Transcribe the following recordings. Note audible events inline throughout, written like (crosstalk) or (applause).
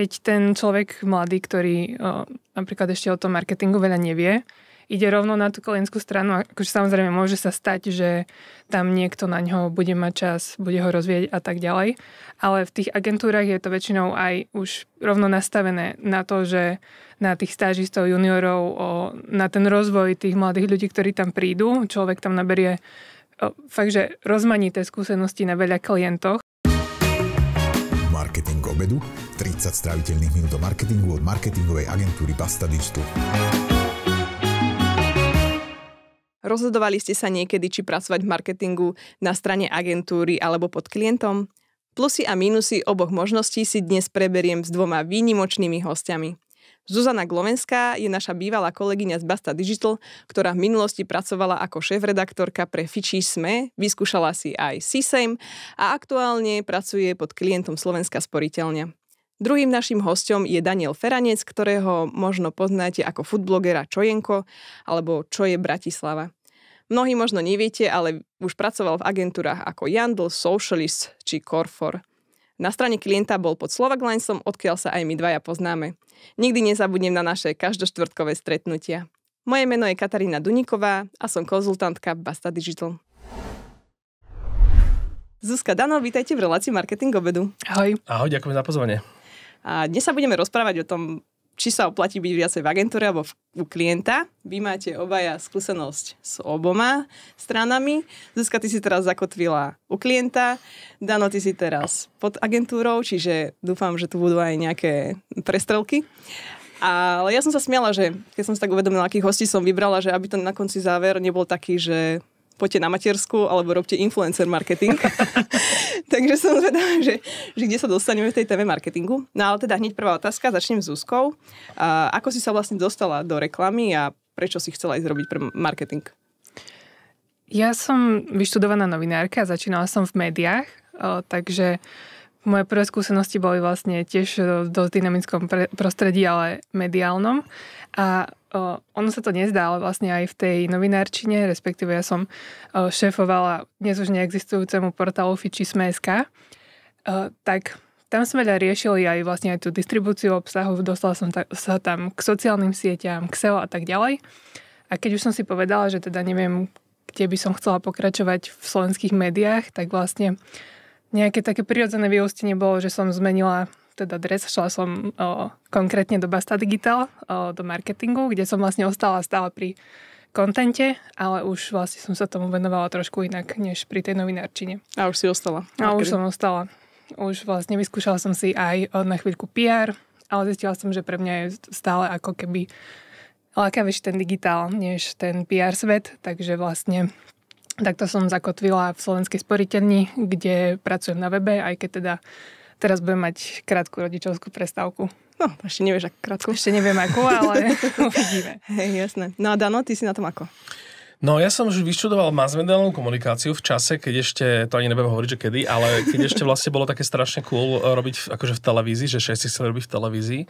keď ten človek mladý, ktorý o, napríklad ešte o tom marketingu veľa nevie, ide rovno na tú klientskú stranu. Akože samozrejme môže sa stať, že tam niekto na ňo bude mať čas, bude ho rozvieť a tak ďalej. Ale v tých agentúrach je to väčšinou aj už rovno nastavené na to, že na tých stážistov, juniorov, o, na ten rozvoj tých mladých ľudí, ktorí tam prídu, človek tam naberie o, fakt, že rozmanité skúsenosti na veľa klientoch. Marketing obedu 30 stráviteľných minút do marketingu od marketingovej agentúry Basta Digital. Rozhodovali ste sa niekedy, či pracovať v marketingu na strane agentúry alebo pod klientom? Plusy a mínusy oboch možností si dnes preberiem s dvoma výnimočnými hostiami. Zuzana Glovenská je naša bývalá kolegyňa z Basta Digital, ktorá v minulosti pracovala ako šéf-redaktorka pre Fičí SME, vyskúšala si aj CSAM a aktuálne pracuje pod klientom Slovenska Sporiteľne. Druhým našim hostom je Daniel Feranec, ktorého možno poznáte ako foodblogera Čojenko alebo Čo je Bratislava. Mnohí možno neviete, ale už pracoval v agentúrach ako Jandl, Socialist či Corfor. Na strane klienta bol pod Slovak Linesom, odkiaľ sa aj my dvaja poznáme. Nikdy nezabudnem na naše každoštvrtkové stretnutia. Moje meno je Katarína Duniková a som konzultantka Basta Digital. Zuzka Dano, vítajte v relácii Marketing obedu. Ahoj. Ahoj, ďakujem za pozvanie. A dnes sa budeme rozprávať o tom, či sa oplatí byť viacej v agentúre alebo u klienta. Vy máte obaja skúsenosť s oboma stranami. Zuzka, ty si teraz zakotvila u klienta, Dano, ty si teraz pod agentúrou, čiže dúfam, že tu budú aj nejaké prestrelky. Ale ja som sa smiala, že keď som sa tak uvedomila, akých hostí som vybrala, že aby to na konci záver nebol taký, že poďte na matersku alebo robte influencer marketing. (laughs) Takže som zvedavá, že, že kde sa dostaneme v tej téme marketingu. No ale teda hneď prvá otázka, začnem s úzkou. Uh, ako si sa vlastne dostala do reklamy a prečo si chcela ísť robiť pre marketing? Ja som vyštudovaná novinárka, a začínala som v médiách, takže moje prvé skúsenosti boli vlastne tiež v dosť dynamickom prostredí, ale mediálnom. A Uh, ono sa to nezdá, ale vlastne aj v tej novinárčine, respektíve ja som uh, šéfovala dnes už neexistujúcemu portálu Fiči.sk, uh, tak tam sme veľa teda riešili aj vlastne aj tú distribúciu obsahu, dostala som ta, sa tam k sociálnym sieťam, k SEO a tak ďalej. A keď už som si povedala, že teda neviem, kde by som chcela pokračovať v slovenských médiách, tak vlastne nejaké také prirodzené vyústenie bolo, že som zmenila teda dres, šla som o, konkrétne do Basta Digital, o, do marketingu, kde som vlastne ostala stále pri kontente, ale už vlastne som sa tomu venovala trošku inak, než pri tej novinárčine. A už si ostala. A už som ostala. Už vlastne vyskúšala som si aj na chvíľku PR, ale zistila som, že pre mňa je stále ako keby lákavejší ten digitál, než ten PR svet, takže vlastne Takto som zakotvila v Slovenskej sporiteľni, kde pracujem na webe, aj keď teda Teraz budem mať krátku rodičovskú prestávku. No, ešte nevieš, ako krátku. Ešte neviem, ako ale (laughs) uvidíme. Hej, jasné. No a Dano, ty si na tom ako? No ja som už vyštudoval masmediálnu komunikáciu v čase, keď ešte, to ani nebudem hovoriť, že kedy, ale keď ešte vlastne bolo také strašne cool eh, robiť akože v televízii, že všetci chceli robiť v televízii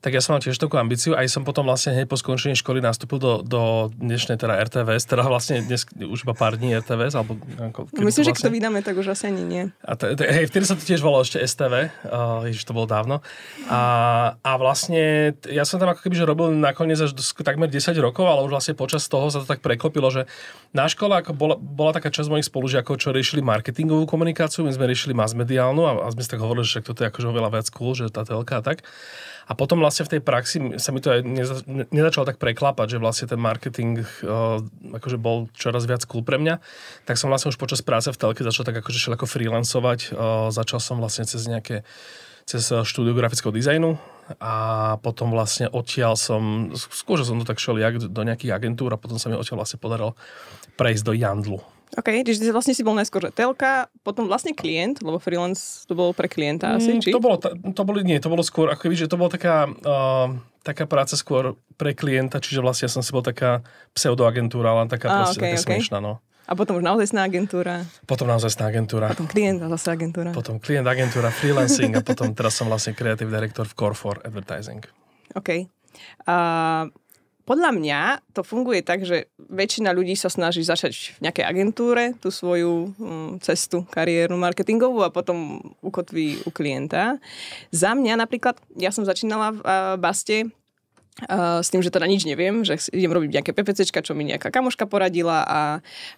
tak ja som mal tiež takú ambíciu, aj som potom vlastne hneď po skončení školy nastúpil do, do dnešnej teda RTVS, teda vlastne dnes už iba pár dní RTVS, alebo... Ako, no, myslím, vlastne... že keď to vlastne- vydáme, tak už asi ani nie. A t- t- hej, vtedy sa to tiež volalo ešte STV, uh, eh, ježiš, to bolo dávno. A, a vlastne ja som tam ako keby, že robil nakoniec až do, takmer 10 rokov, ale už vlastne počas toho sa to tak preklopilo, že na škole ako bola, bola taká časť mojich spolužiakov, čo riešili marketingovú komunikáciu, my sme riešili masmediálnu a, a sme si tak hovorili, že to je akože oveľa viac cool, že tá telka a tak. A potom vlastne v tej praxi sa mi to aj neza, nezačalo tak preklapať, že vlastne ten marketing uh, akože bol čoraz viac cool pre mňa. Tak som vlastne už počas práce v telke začal tak akože ako freelancovať. Uh, začal som vlastne cez nejaké cez eh, štúdiu grafického dizajnu a potom vlastne odtiaľ som, skôr som to tak šiel jak do nejakých agentúr a potom sa mi odtiaľ vlastne podaril prejsť do Jandlu OK, čiže vlastne si bol najskôr telka, potom vlastne klient, lebo freelance to bolo pre klienta asi, mm, či? To bolo, to bolo, nie, to bolo skôr, ako keby, že to bola taká, uh, taká práca skôr pre klienta, čiže vlastne ja som si bol taká pseudoagentúra, ale taká ah, proste okay, okay. smiešná, no. A potom už naozaj sná agentúra. Potom naozaj sná agentúra. Potom klient a zase agentúra. Potom klient, agentúra, freelancing a potom teraz som vlastne kreatív direktor v Core for Advertising. OK. A podľa mňa to funguje tak, že väčšina ľudí sa snaží začať v nejakej agentúre tú svoju mm, cestu kariéru marketingovú a potom ukotví u klienta. Za mňa napríklad, ja som začínala v eh, Baste s tým, že teda nič neviem, že idem robiť nejaké PPCčka, čo mi nejaká kamoška poradila a,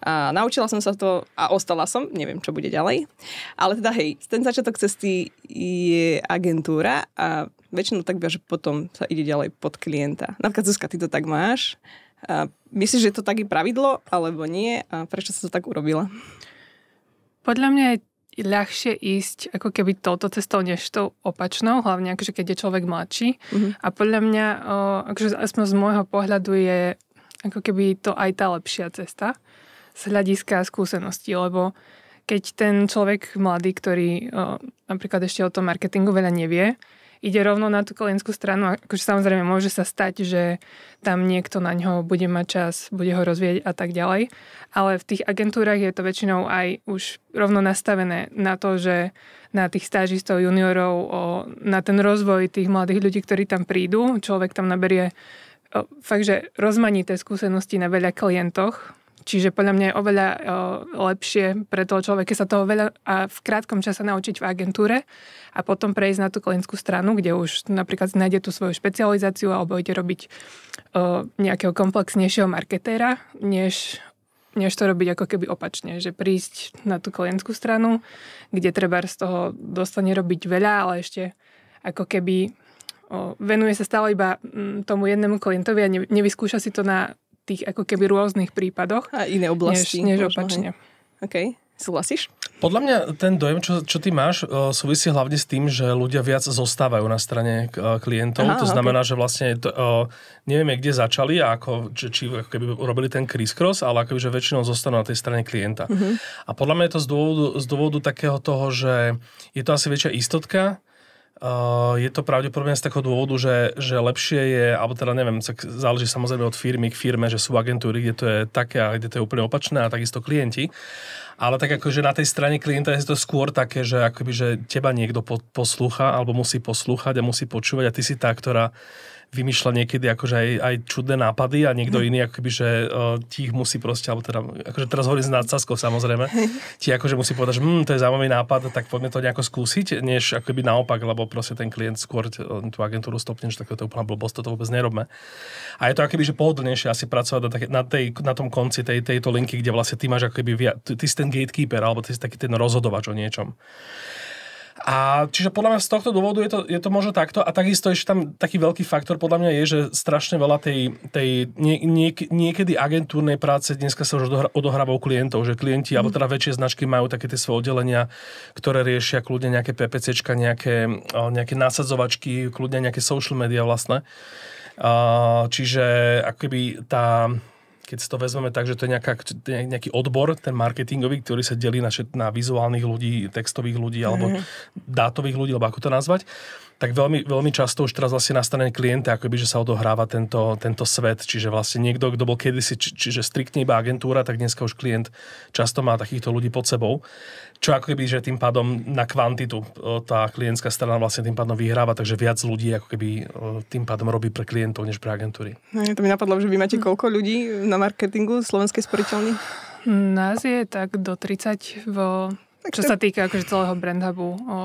a naučila som sa to a ostala som, neviem, čo bude ďalej. Ale teda hej, ten začiatok cesty je agentúra a väčšinou tak že potom sa ide ďalej pod klienta. Napríklad Zuzka, ty to tak máš. A myslíš, že je to také pravidlo, alebo nie? A prečo sa to tak urobila? Podľa mňa je ľahšie ísť ako keby touto cestou než tou opačnou, hlavne akože keď je človek mladší. Mm-hmm. A podľa mňa, o, akože aspoň z môjho pohľadu je ako keby to aj tá lepšia cesta z hľadiska skúseností, lebo keď ten človek mladý, ktorý o, napríklad ešte o tom marketingu veľa nevie, ide rovno na tú klientskú stranu. Akože samozrejme môže sa stať, že tam niekto na ňo bude mať čas, bude ho rozvieť a tak ďalej. Ale v tých agentúrach je to väčšinou aj už rovno nastavené na to, že na tých stážistov, juniorov, o, na ten rozvoj tých mladých ľudí, ktorí tam prídu. Človek tam naberie o, fakt, že rozmanité skúsenosti na veľa klientoch, Čiže podľa mňa je oveľa o, eh, lepšie pre toho človeka sa toho veľa a v krátkom čase naučiť v agentúre a potom prejsť na tú klinickú stranu, kde už napríklad nájde tú svoju špecializáciu alebo ide robiť o, eh, nejakého komplexnejšieho marketéra, než než to robiť ako keby opačne, že prísť na tú klientskú stranu, kde treba z toho dostane robiť veľa, ale ešte ako keby o, eh, venuje sa stále iba mm, tomu jednému klientovi a nevyskúša si to na tých ako keby rôznych prípadoch. A iné oblasti. Než, než možno, opačne. Hej. OK. Súhlasíš? Podľa mňa ten dojem, čo, čo ty máš, e, súvisí hlavne s tým, že ľudia viac zostávajú na strane e, klientov. Aha, to znamená, okay. že vlastne to, e, nevieme, kde začali a ako, či, či ako keby robili ten crisscross, ale ako že väčšinou zostanú na tej strane klienta. Uh-huh. A podľa mňa je to z dôvodu, z dôvodu takého toho, že je to asi väčšia istotka, Eh, je to pravdepodobne z takého dôvodu, že, že lepšie je, alebo teda neviem, záleží samozrejme od firmy k firme, že sú agentúry, kde to je také a kde to je úplne opačné a takisto klienti. Ale tak akože na tej strane klienta je to skôr také, že akoby, že teba niekto po, poslúcha alebo musí poslúchať a musí počúvať a ty si tá, ktorá vymýšľa niekedy akože aj, aj čudné nápady a niekto mhm. iný ako keby, že uh, ti ich musí proste, alebo teda, akože teraz hovorím s nadsaskou samozrejme, ti akože musí povedať, že mm, to je zaujímavý nápad, tak poďme to nejako skúsiť, než ako keby naopak, lebo proste ten klient skôr e, tú agentúru stopne, že to je úplná blbosť, toto vôbec nerobme. A je to akoby, že pohodlnejšie asi pracovať na, na, tej, na tom konci tej, tejto linky, kde vlastne ty máš akoby, ty, ty si ten gatekeeper, alebo ty si taký ten rozhodovač o niečom. A čiže podľa mňa z tohto dôvodu je to, je to možno takto a takisto ešte tam taký veľký faktor podľa mňa je, že strašne veľa tej, tej nie, nie, niekedy agentúrnej práce dneska sa už odohráva u klientov, že klienti mm. alebo mhm. teda väčšie značky majú také tie svoje oddelenia, ktoré riešia kľudne nejaké PPCčka, nejaké, nejaké nasadzovačky, kľudne nejaké social media vlastne. Čiže akoby tá keď si to vezmeme tak, že to je nejaká, nejaký odbor, ten marketingový, ktorý sa delí na, na vizuálnych ľudí, textových ľudí alebo mm-hmm. dátových ľudí, alebo ako to nazvať, tak veľmi, veľmi často už teraz vlastne nastane klienta akoby, že sa odohráva tento, tento svet. Čiže vlastne niekto, kto bol kedysi, či, čiže striktne iba agentúra, tak dneska už klient často má takýchto ľudí pod sebou. Čo ako keby, že tým pádom na kvantitu tá klientská strana vlastne tým pádom vyhráva, takže viac ľudí ako keby tým pádom robí pre klientov než pre agentúry. No, to mi napadlo, že vy máte koľko ľudí na marketingu slovenskej sporiteľny? Nás je tak do 30 vo čo sa týka akože celého brand hubu, o,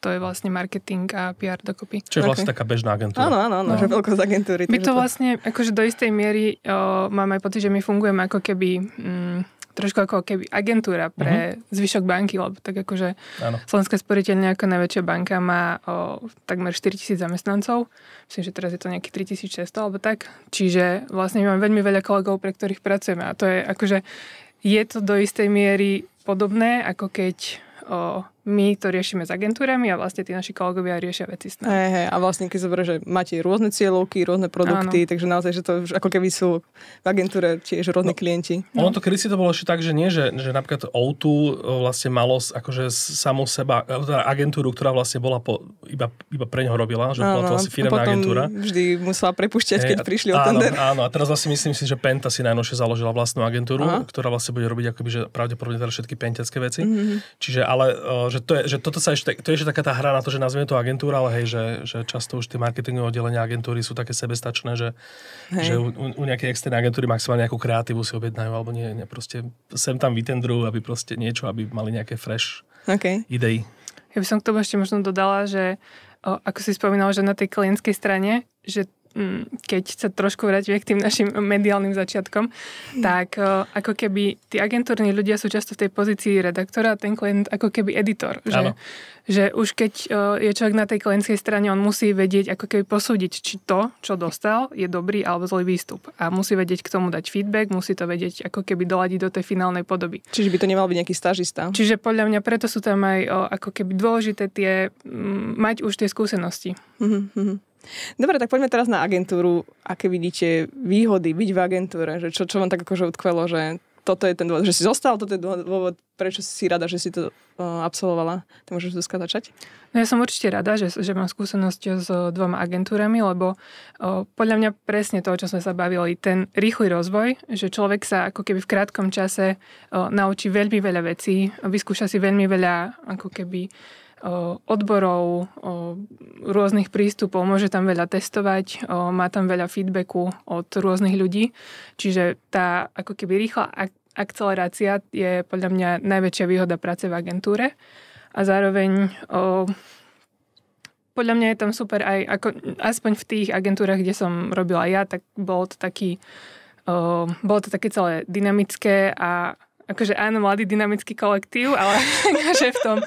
to je vlastne marketing a PR dokopy. Čo je vlastne okay. taká bežná agentúra. Áno, áno, áno, no. že veľkosť agentúry. My to, to vlastne, akože do istej miery o, mám aj pocit, že my fungujeme ako keby... Mm, trošku ako keby agentúra pre uh-huh. zvyšok banky, lebo tak akože ano. Slovenská sporiteľňa ako najväčšia banka má o, takmer 4000 zamestnancov. Myslím, že teraz je to nejakých 3600 alebo tak. Čiže vlastne mám veľmi veľa kolegov, pre ktorých pracujeme. A to je akože, je to do istej miery podobné, ako keď o, my to riešime s agentúrami a vlastne tí naši kolegovia riešia veci s nami. Hey, hey, a vlastne keď zoberieš, že máte rôzne cieľovky, rôzne produkty, Áno. takže naozaj, že to už ako keby sú v agentúre tiež rôzne no, klienti. No. Ono to si to bolo ešte tak, že nie, že, že napríklad O2 e, vlastne malo akože samú seba, e, teda agentúru, ktorá vlastne bola po, iba, iba pre neho robila, že áno, bola to vlastne firmná agentúra. vždy musela prepušťať, hey, keď prišli o tender. Áno, áno, a teraz vlastne myslím si, že Penta si najnovšie založila vlastnú agentúru, Aha. ktorá vlastne bude robiť akoby, že pravdepodobne teda všetky pentiacké veci. Mm-hmm. Čiže ale e, že, to je, že toto sa ešte, to je ešte taká tá hra na to, že nazvieme to agentúra, ale hej, že, že často už tie marketingové oddelenia agentúry sú také sebestačné, že, hej. že u, u nejakej externej agentúry maximálne nejakú kreatívu si objednajú, alebo nie, nie proste sem tam vytendru, aby proste niečo, aby mali nejaké fresh okay. idei. Ja by som k tomu ešte možno dodala, že o, ako si spomínal, že na tej klientskej strane, že Mm, keď sa trošku vrátime k tým našim mediálnym začiatkom, tak e, ako keby tí agentúrni ľudia sú často v tej pozícii redaktora a ten klient ako keby editor. Že, že už keď e, je človek na tej klientskej strane, on musí vedieť ako keby posúdiť, či to, čo dostal, je dobrý alebo zlý výstup. A musí vedieť k tomu dať feedback, musí to vedieť ako keby doladiť do tej finálnej podoby. Čiže by to nemal byť nejaký stažista. Čiže podľa mňa preto sú tam aj e, ako keby dôležité tie, mať už tie skúsenosti. Mm-hmm. Dobre, tak poďme teraz na agentúru. Aké vidíte výhody byť v agentúre? Že čo, čo vám tak akože utkvelo, že toto je ten dôvod, že si zostal, toto je dôvod, prečo si rada, že si to absolvovala. Tak môžeš dneska začať? No ja som určite rada, že, že mám skúsenosť s dvoma agentúrami, lebo o, podľa mňa presne to, o čo sme sa bavili, ten rýchly rozvoj, že človek sa ako keby v krátkom čase o, naučí veľmi veľa vecí, vyskúša si veľmi veľa ako keby odborov, rôznych prístupov, môže tam veľa testovať, má tam veľa feedbacku od rôznych ľudí. Čiže tá ako keby rýchla akcelerácia je podľa mňa najväčšia výhoda práce v agentúre. A zároveň podľa mňa je tam super aj, ako, aspoň v tých agentúrach, kde som robila ja, tak bolo to taký, o, bolo to také celé dynamické a akože áno, mladý dynamický kolektív, ale (laughs) akože v tom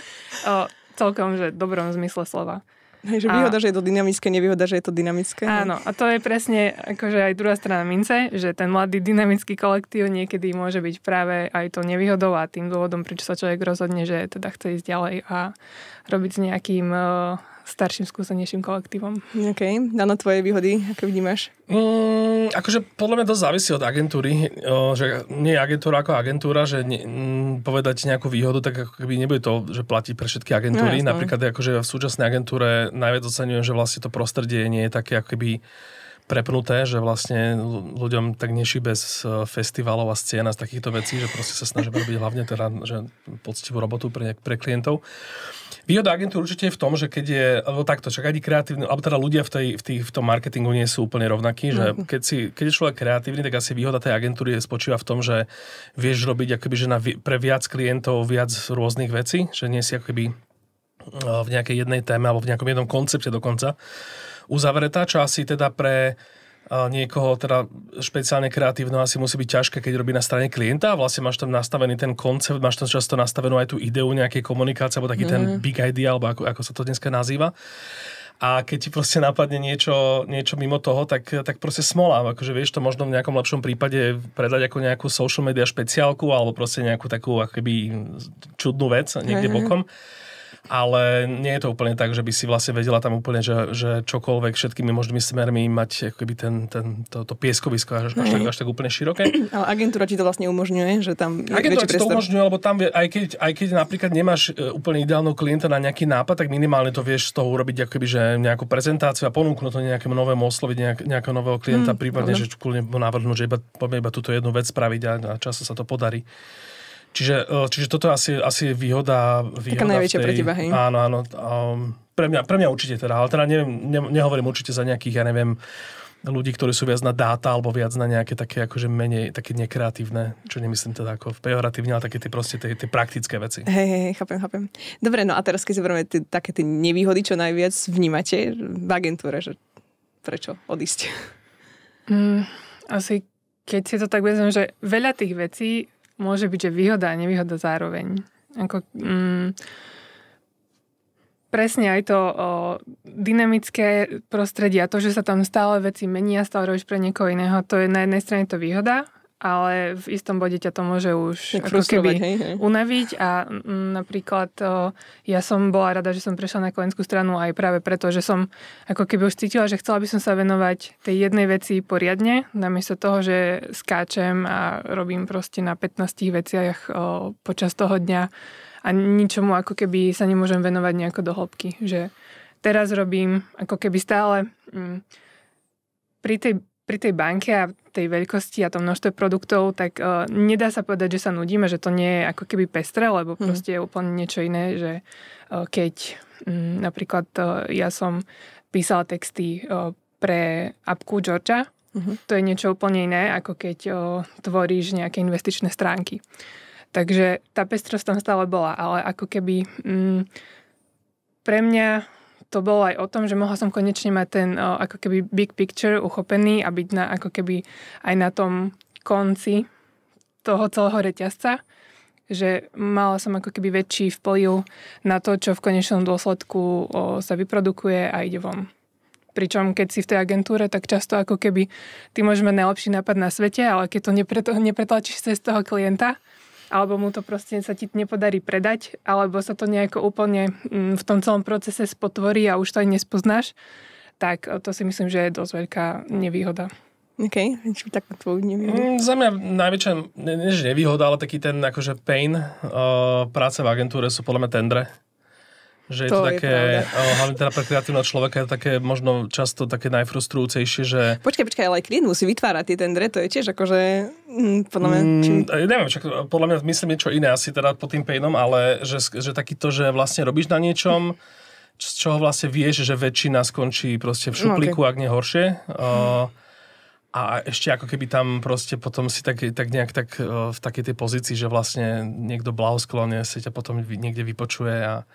o, celkom, že dobrom zmysle slova. Hej, že výhoda, a... že je to dynamické, nevýhoda, že je to dynamické. Áno, a to je presne akože aj druhá strana mince, že ten mladý dynamický kolektív niekedy môže byť práve aj to nevýhodou a tým dôvodom, prečo sa človek rozhodne, že teda chce ísť ďalej a robiť s nejakým eh, starším, skúsenejším kolektívom. OK. na tvoje výhody, aké vnímaš? Mm, akože podľa mňa dosť závisí od agentúry. Že nie je agentúra ako agentúra, že ne, m, mm, povedať nejakú výhodu, tak ako keby nebude to, že platí pre všetky agentúry. No, Napríklad akože v súčasnej agentúre najviac oceňujem, že vlastne to prostredie nie je také ako keby prepnuté, že vlastne ľuďom tak neší bez e, festivalov a scén a z takýchto vecí, že proste sa snažíme robiť hlavne teda, že poctivú robotu pre, pre klientov. Výhoda agentúr určite je v tom, že keď je, alebo takto, čak ani kreatívny, alebo teda ľudia v, tej, v, tých, v tom marketingu nie sú úplne rovnakí, že mhm. keď, si, keď je človek kreatívny, tak asi výhoda tej agentúry je spočíva v tom, že vieš robiť akoby, že na, pre viac klientov viac rôznych vecí, že nie si akoby e, v nejakej jednej téme alebo v nejakom jednom koncepte dokonca uzavretá, čo asi teda pre eh, niekoho teda špeciálne kreatívno, asi musí byť ťažké, keď robí na strane klienta a vlastne máš tam nastavený ten koncept, máš tam často nastavenú aj tú ideu nejakej komunikácie alebo taký mm. ten mhm. big idea, alebo ako, ako sa to dneska nazýva. A keď ti proste napadne niečo, niečo mimo toho, tak, tak proste smolá. Akože vieš to možno v nejakom lepšom prípade predať ako nejakú social media špeciálku alebo proste nejakú takú akoby čudnú vec niekde mm-hmm. bokom ale nie je to úplne tak, že by si vlastne vedela tam úplne, že, že čokoľvek všetkými možnými smermi mať ako keby ten, ten, to, to pieskovisko až, až, tak, mhm. až tak úplne široké. (clears throat) Ale agentúra ti to vlastne umožňuje, že tam je Agentúra priestor. to umožňuje, lebo tam, aj keď, aj keď napríklad nemáš e, úplne ideálnu klienta na nejaký nápad, tak minimálne to vieš z toho urobiť ako keby, že nejakú prezentáciu a ponúknuť to nejakému novému osloviť nejak, nejakého nového klienta, hmm, prípadne, dobra. že kľudne navrhnúť, že iba, poďme iba túto jednu vec spraviť a, a často sa to podarí. Čiže, e, čiže toto asi, asi je výhoda. výhoda Taká najväčšia tej... pre teba, hej? Áno, áno. Um, pre, mňa, pre mňa určite teda, ale teda neviem, ne, nehovorím určite za nejakých, ja neviem, ľudí, ktorí sú viac na dáta alebo viac na nejaké také akože menej, také nekreatívne, čo nemyslím teda ako pejoratívne, ale také tie proste tie, tie praktické veci. Hej, hej, chápem, chápem. Dobre, no a teraz keď zoberieme tie, také tie nevýhody, čo najviac vnímate v agentúre, že prečo odísť? Mm, asi keď si to tak vezmem, že veľa tých vecí môže byť, že výhoda a nevýhoda zároveň. Ako, mm, presne aj to o, dynamické prostredie a to, že sa tam stále veci menia, stále robíš pre niekoho iného, to je na jednej strane to výhoda ale v istom bode ťa to môže už ako keby hej, hej. unaviť a m, mm, napríklad o, ja som bola rada, že som prešla na kojenskú stranu aj práve preto, že som ako keby už cítila, že chcela by som sa venovať tej jednej veci poriadne, namiesto toho, že skáčem a robím proste na 15 veciach o, počas toho dňa a ničomu ako keby sa nemôžem venovať nejako do hĺbky, že teraz robím ako keby stále m, mm, pri tej pri tej banke a tej veľkosti a to množstve produktov, tak uh, nedá sa povedať, že sa nudíme, že to nie je ako keby pestre lebo mm. proste je úplne niečo iné, že uh, keď um, napríklad uh, ja som písala texty uh, pre apku Georgia, mhm. to je niečo úplne iné, ako keď o, tvoríš nejaké investičné stránky. Takže tá pestrosť tam stále bola, ale ako keby mm, pre mňa to bolo aj o tom, že mohla som konečne mať ten ako keby big picture uchopený a byť na, ako keby aj na tom konci toho celého reťazca, že mala som ako keby väčší vplyv na to, čo v konečnom dôsledku sa vyprodukuje a ide von. Pričom keď si v tej agentúre, tak často ako keby ty môžeš mať najlepší nápad na svete, ale keď to nepretlačíš cez toho klienta, alebo mu to proste sa ti nepodarí predať, alebo sa to nejako úplne mm, v tom celom procese spotvorí a už to aj nespoznáš, tak e, to si myslím, že je dosť veľká nevýhoda. OK, čo tak tvoju nevýhodu? Mm, za mňa najväčšia, než nevýhoda, ale taký ten akože pain uh, práce v agentúre sú podľa mňa tendre. Že je to, to také, je hlavne teda pre kreatívneho človeka je to také možno často také najfrustrujúcejšie, že... Počkaj, počkaj, ale aj klient musí vytvárať ten dre, to je tiež akože, mm, podľa mňa... Či... Mm, neviem, čak, podľa mňa myslím niečo iné asi teda pod tým pejnom, ale že, že takýto, že vlastne robíš na niečom, z čoho vlastne vieš, že väčšina skončí proste v no, šupliku okay. ak nie horšie. Hmm. a ešte ako keby tam proste potom si tak, tak nejak tak v takej tej pozícii, že vlastne niekto blahosklonne si ťa potom niekde vypočuje a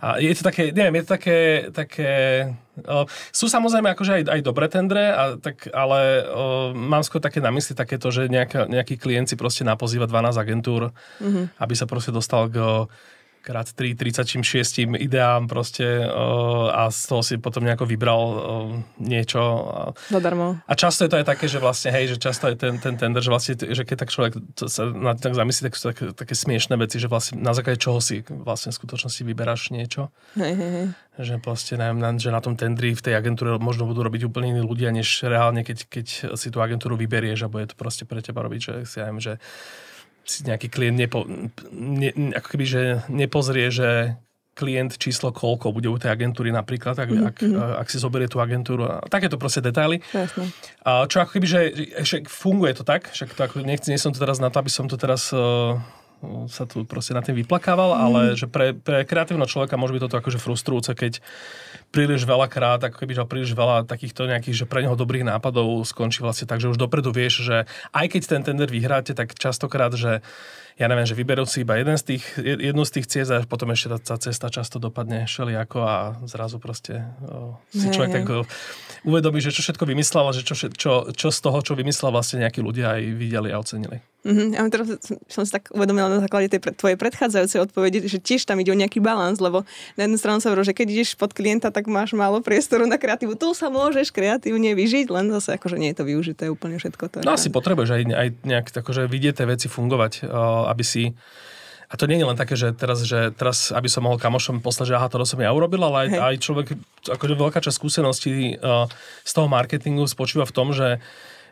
a je to také, neviem, je to také, také uh, sú samozrejme akože aj, aj dobré tendre, a tak, ale uh, mám skôr také na mysli takéto, že nejaká, nejaký klient si proste napozýva 12 agentúr, mm-hmm. aby sa proste dostal k krát 3, 36 ideám proste a z toho si potom nejako vybral niečo. Zadarmo. A často je to aj také, že vlastne, hej, že často je ten, ten tender, že vlastne, že keď tak človek sa na tak zamyslí, tak sú také, také smiešné veci, že vlastne na základe čoho si vlastne v skutočnosti vyberáš niečo. Hej, hej, hej. Že proste, neviem, na, že na tom tendri v tej agentúre možno budú robiť úplne iní ľudia, než reálne, keď, keď si tú agentúru vyberieš a bude to proste pre teba robiť, že si ja neviem, že si nejaký klient nepo, ne, ako keby, že nepozrie, že klient číslo koľko bude u tej agentúry napríklad, ak, mm-hmm. ak, mhm. ak si zoberie tú agentúru. Takéto proste detaily. Jasne. A čo ako keby, že však funguje to tak, však to ako, nechci, nie som to teraz na to, aby som to teraz uh, sa tu proste na tým vyplakával, mm. ale že pre, pre kreatívneho človeka môže byť toto akože frustrujúce, keď uh, príliš veľa krát, ako keby príliš veľa takýchto nejakých, že pre neho dobrých nápadov skončí vlastne tak, že už dopredu vieš, že aj keď ten tender vyhráte, tak častokrát, že ja neviem, že vyberú si iba jeden z tých, jednu z tých ciest a potom ešte tá, tá cesta často dopadne šeliako a zrazu proste o, si človek hej, tak o, uvedomí, že čo všetko vymyslel a že čo, čo, čo z toho, čo vymyslel vlastne nejakí ľudia aj videli a ocenili. Mm-hmm. Ja teraz som si tak uvedomila na základe tej pre, tvojej predchádzajúcej odpovede, že tiež tam ide o nejaký balans, lebo na jednu stranu sa hovorí, že keď ideš pod klienta, tak máš málo priestoru na kreatívu. Tu sa môžeš kreatívne vyžiť, len zase akože nie je to využité úplne všetko. To no asi potrebuješ aj, aj nejak akože vidieť tie veci fungovať aby si a to nie je len také, že teraz, že teraz aby som mohol kamošom poslať, že aha, to som ja urobil, ale aj, aj človek, akože veľká časť skúseností uh, z toho marketingu spočíva v tom, že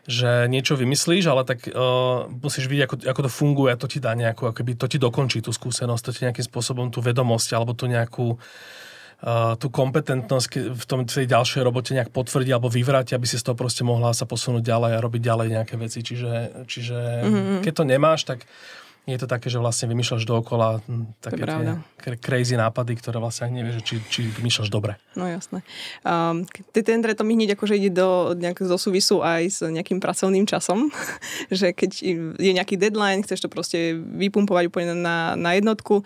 že niečo vymyslíš, ale tak uh, musíš vidieť, ako, ako to funguje a to ti dá nejakú, akoby, to ti dokončí tú skúsenosť, to ti nejakým spôsobom tú vedomosť alebo tú nejakú uh, tú kompetentnosť v tom tej ďalšej robote nejak potvrdí alebo vyvráti, aby si z toho proste mohla sa posunúť ďalej a robiť ďalej nejaké veci. Čiže, čiže mm-hmm. keď to nemáš, tak nie je to také, že vlastne vymýšľaš dookola hm, také tie crazy nápady, ktoré vlastne ani nevieš, či, či vymýšľaš dobre. No jasné. Um, ehm, tie tendre to mi hneď akože ide do, nejak, do súvisu aj s nejakým pracovným časom, (laughs) že keď je nejaký deadline, chceš to proste vypumpovať úplne na, na jednotku,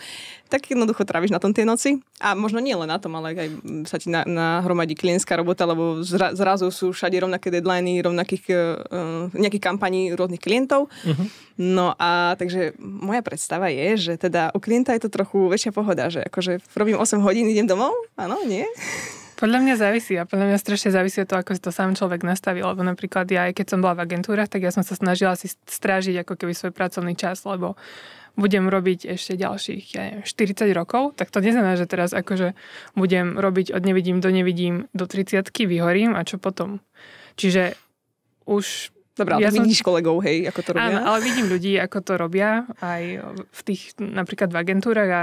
tak jednoducho tráviš na tom tie noci. A možno nie len na tom, ale aj sa ti na, klientská robota, lebo zra, zrazu sú všade rovnaké deadliny, rovnakých uh, nejakých kampaní rôznych klientov. Uh-huh. No a takže moja predstava je, že teda u klienta je to trochu väčšia pohoda, že akože robím 8 hodín, idem domov, áno, nie? Podľa mňa závisí a podľa mňa strašne závisí to, ako si to sám človek nastavil, lebo napríklad ja, aj keď som bola v agentúrach, tak ja som sa snažila si strážiť ako keby svoj pracovný čas, lebo budem robiť ešte ďalších, ja neviem, 40 rokov, tak to neznamená, že teraz akože budem robiť od nevidím do nevidím do 30 vyhorím a čo potom. Čiže už Dobre, ale ja som... kolegov, hej, ako to robia. Áno, ale vidím ľudí, ako to robia aj v tých, napríklad v agentúrach a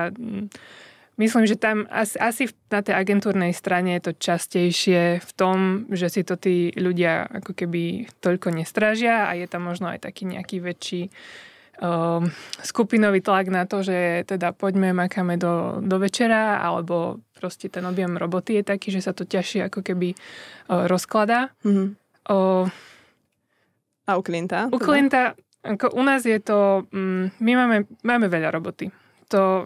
myslím, že tam asi, asi na tej agentúrnej strane je to častejšie v tom, že si to tí ľudia ako keby toľko nestrážia a je tam možno aj taký nejaký väčší Ehm, skupinový tlak na to, že teda poďme, makáme do, do večera, alebo proste ten objem roboty je taký, že sa to ťažšie ako keby e, rozkladá. Mm-hmm. O, a u klienta? Teda? U teda? klienta, ako u nás je to, mm, my máme, máme veľa roboty. To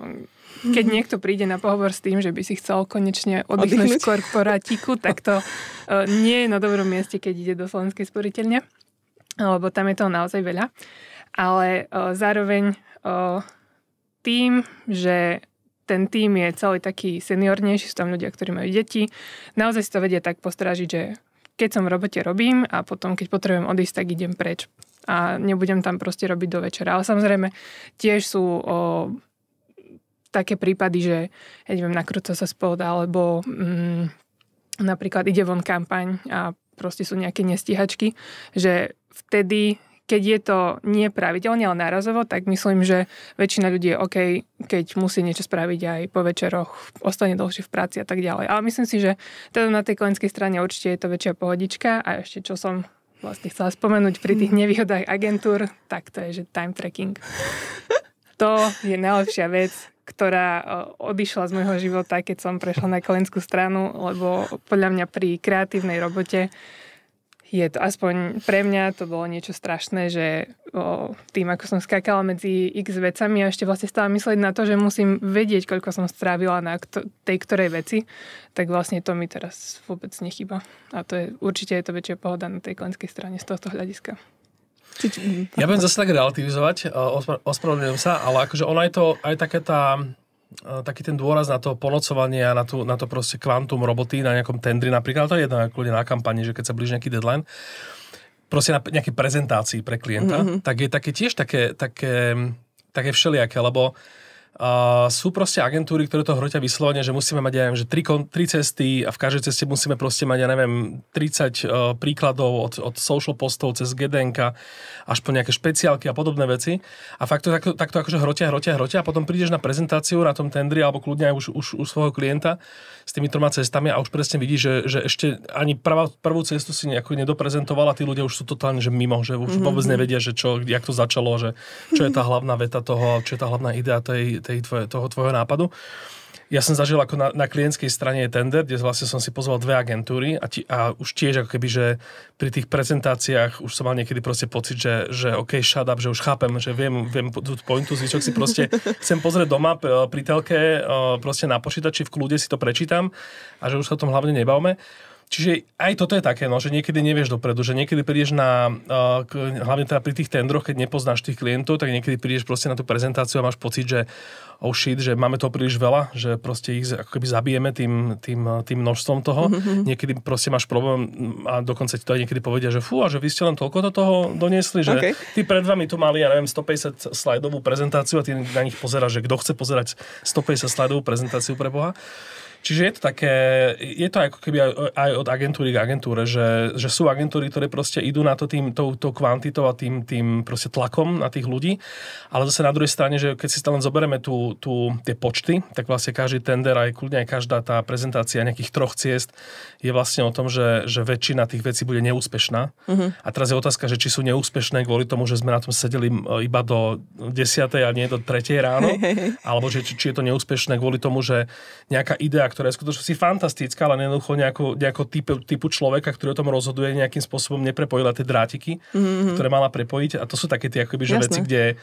keď mhm. niekto príde na pohovor s tým, že by si chcel konečne oddychnúť v korporátiku, (laughs) tak to e, nie je na dobrom mieste, keď ide do Slovenskej sporiteľne, lebo tam je toho naozaj veľa ale e, zároveň e, tým, že ten tým je celý taký seniornejší, sú tam ľudia, ktorí majú deti, naozaj si to vedia tak postrážiť, že keď som v robote, robím a potom, keď potrebujem odísť, tak idem preč a nebudem tam proste robiť do večera. Ale samozrejme, tiež sú o, také prípady, že ja neviem, nakrúca sa spod, alebo mm, napríklad ide von kampaň a proste sú nejaké nestíhačky, že vtedy keď je to nepravidelne ale nárazovo, tak myslím, že väčšina ľudí je OK, keď musí niečo spraviť aj po večeroch, ostane dlhšie v práci a tak ďalej. Ale myslím si, že teda na tej klinickej strane určite je to väčšia pohodička a ešte čo som vlastne chcela spomenúť pri tých nevýhodách agentúr, tak to je, že time tracking. To je najlepšia vec, ktorá odišla z môjho života, keď som prešla na klinickú stranu, lebo podľa mňa pri kreatívnej robote je to aspoň pre mňa to bolo niečo strašné, že o, tým, ako som skákala medzi x vecami a ešte vlastne stále myslieť na to, že musím vedieť, koľko som strávila na kto, tej ktorej veci, tak vlastne to mi teraz vôbec nechyba. A to je, určite je to väčšia pohoda na tej klenskej strane z tohto hľadiska. Ja budem zase tak relativizovať, ospravedlňujem sa, ale akože ona je to aj taká tá E, taký ten dôraz na to ponocovanie a na, tú, na to proste kvantum roboty na nejakom tendri napríklad, to je jedno, ako na kampani, že keď sa blíži nejaký deadline, proste na nejakej prezentácii pre klienta, mm-hmm. tak je také tiež také, také, také všelijaké, lebo uh, Uh, sú proste agentúry, ktoré to hrotia vyslovene, že musíme mať, ja neviem, že tri, kon, tri cesty a v každej ceste musíme proste mať, ja neviem, 30 uh, e, príkladov od, od social postov cez GDNK až po nejaké špeciálky a podobné veci. A fakt to takto, takto akože hrotia, hrotia, hrotia a potom prídeš na prezentáciu na tom tendri alebo kľudne aj už, už, už svojho klienta s tými troma cestami a už presne vidí, že, že ešte ani prvá, prvú cestu si nejako nedoprezentovala, tí ľudia už sú totálne, že mimo, že už mm-hmm. vôbec mhm. nevedia, že čo, jak to začalo, že čo je tá hlavná veta toho, čo je tá hlavná idea tej, tej tvoje, toho tvojho nápadu ja som zažil ako na, na klientskej strane je tender, kde vlastne som si pozval dve agentúry a, ti, a už tiež ako keby, že pri tých prezentáciách už som mal niekedy proste pocit, že, že OK, shut up, že už chápem, že viem, viem tú pointu, zvyšok si proste (laughs) chcem pozrieť doma e, pri telke, e, proste na počítači, v kľude si to prečítam a že už sa o tom hlavne nebavme. Čiže aj toto je také, no, že niekedy nevieš dopredu, že niekedy prídeš na, uh, hlavne teda pri tých tendroch, keď nepoznáš tých klientov, tak niekedy prídeš proste na tú prezentáciu a máš pocit, že oh shit, že máme to príliš veľa, že proste ich ako keby zabijeme tým, tým, tým množstvom toho. Mm-hmm. Niekedy proste máš problém a dokonca ti to aj niekedy povedia, že fú, a že vy ste len toľko do toho doniesli, že okay. ty pred vami tu mali, ja neviem, 150 slajdovú prezentáciu a ty na nich pozeráš, že kto chce pozerať 150 slajdovú prezentáciu pre Boha. Čiže je to také, je to ako keby aj od agentúry k agentúre, že, že sú agentúry, ktoré proste idú na to tým, tou, tou kvantitou a tým, tým proste tlakom na tých ľudí, ale zase na druhej strane, že keď si len zoberieme tú, tú, tie počty, tak vlastne každý tender, aj kľudne aj každá tá prezentácia nejakých troch ciest je vlastne o tom, že, že väčšina tých vecí bude neúspešná. Uh-huh. A teraz je otázka, že či sú neúspešné kvôli tomu, že sme na tom sedeli iba do 10. a nie do 3. ráno, alebo že, či je to neúspešné kvôli tomu, že nejaká idea, ktorá je skutočnosti fantastická, ale jednoducho nejako, nejako typu, typu človeka, ktorý o tom rozhoduje, nejakým spôsobom neprepojila tie drátiky, mm-hmm. ktoré mala prepojiť. A to sú také tie akoby, že veci, kde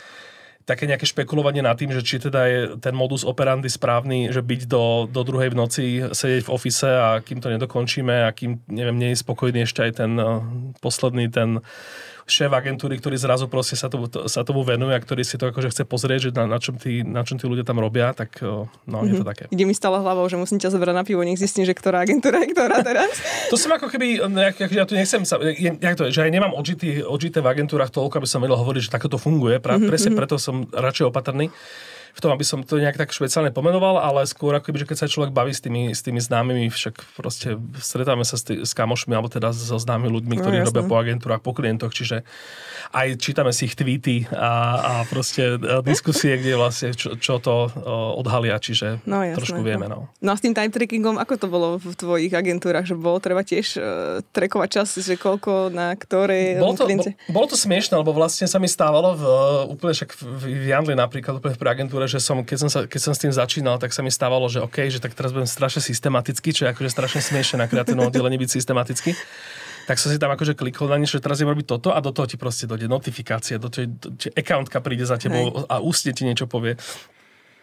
také nejaké špekulovanie nad tým, že či teda je ten modus operandi správny, že byť do, do druhej v noci, sedieť v ofise a kým to nedokončíme a kým, neviem, nie je spokojný ešte aj ten eh, posledný, ten šéf agentúry, ktorý zrazu proste sa tomu, to, sa tomu venuje a ktorý si to akože chce pozrieť, že na, na, čom tí, na čom tí ľudia tam robia, tak no, mm-hmm. je to mhm. také. Ide mi stále hlavou, že musím ťa zobrať na pivo, nech zistím, že ktorá agentúra je ktorá teraz. to som ako keby, no, ja, ja tu nechcem sa, ja, ja to je, že aj nemám odžité v agentúrach toľko, aby som vedel hovoriť, že takto to funguje, pra, mm-hmm. presne mhm. preto som radšej opatrný v tom, aby som to nejak tak špeciálne pomenoval, ale skôr ako že keď sa človek baví s tými, s tými známymi, však proste stretáme sa s, tý, s kamošmi alebo teda so známymi ľuďmi, ktorí no, robia po agentúrach, po klientoch, čiže aj čítame si ich tweety a, a proste e, diskusie, kde vlastne čo, čo to e, odhalia, čiže no, jasné, trošku no. vieme. No. no. no a s tým time trackingom, ako to bolo v tvojich agentúrach, že bolo treba tiež uh, trekovať čas, že koľko na ktoré bolo to, bolo to smiešne, lebo vlastne sa mi stávalo v, úplne však v, v Janli napríklad, úplne pre agentúru že som, keď, som sa, keď som s tým začínal, tak sa mi stávalo, že OK, že tak teraz budem strašne systematický, čo je akože strašne smiešne na kreatívnom oddelení byť systematický tak som si tam akože klikol na niečo, že teraz je robiť toto a do toho ti proste dojde notifikácia, do toho, ti accountka príde za tebou Hej. a ústne ti niečo povie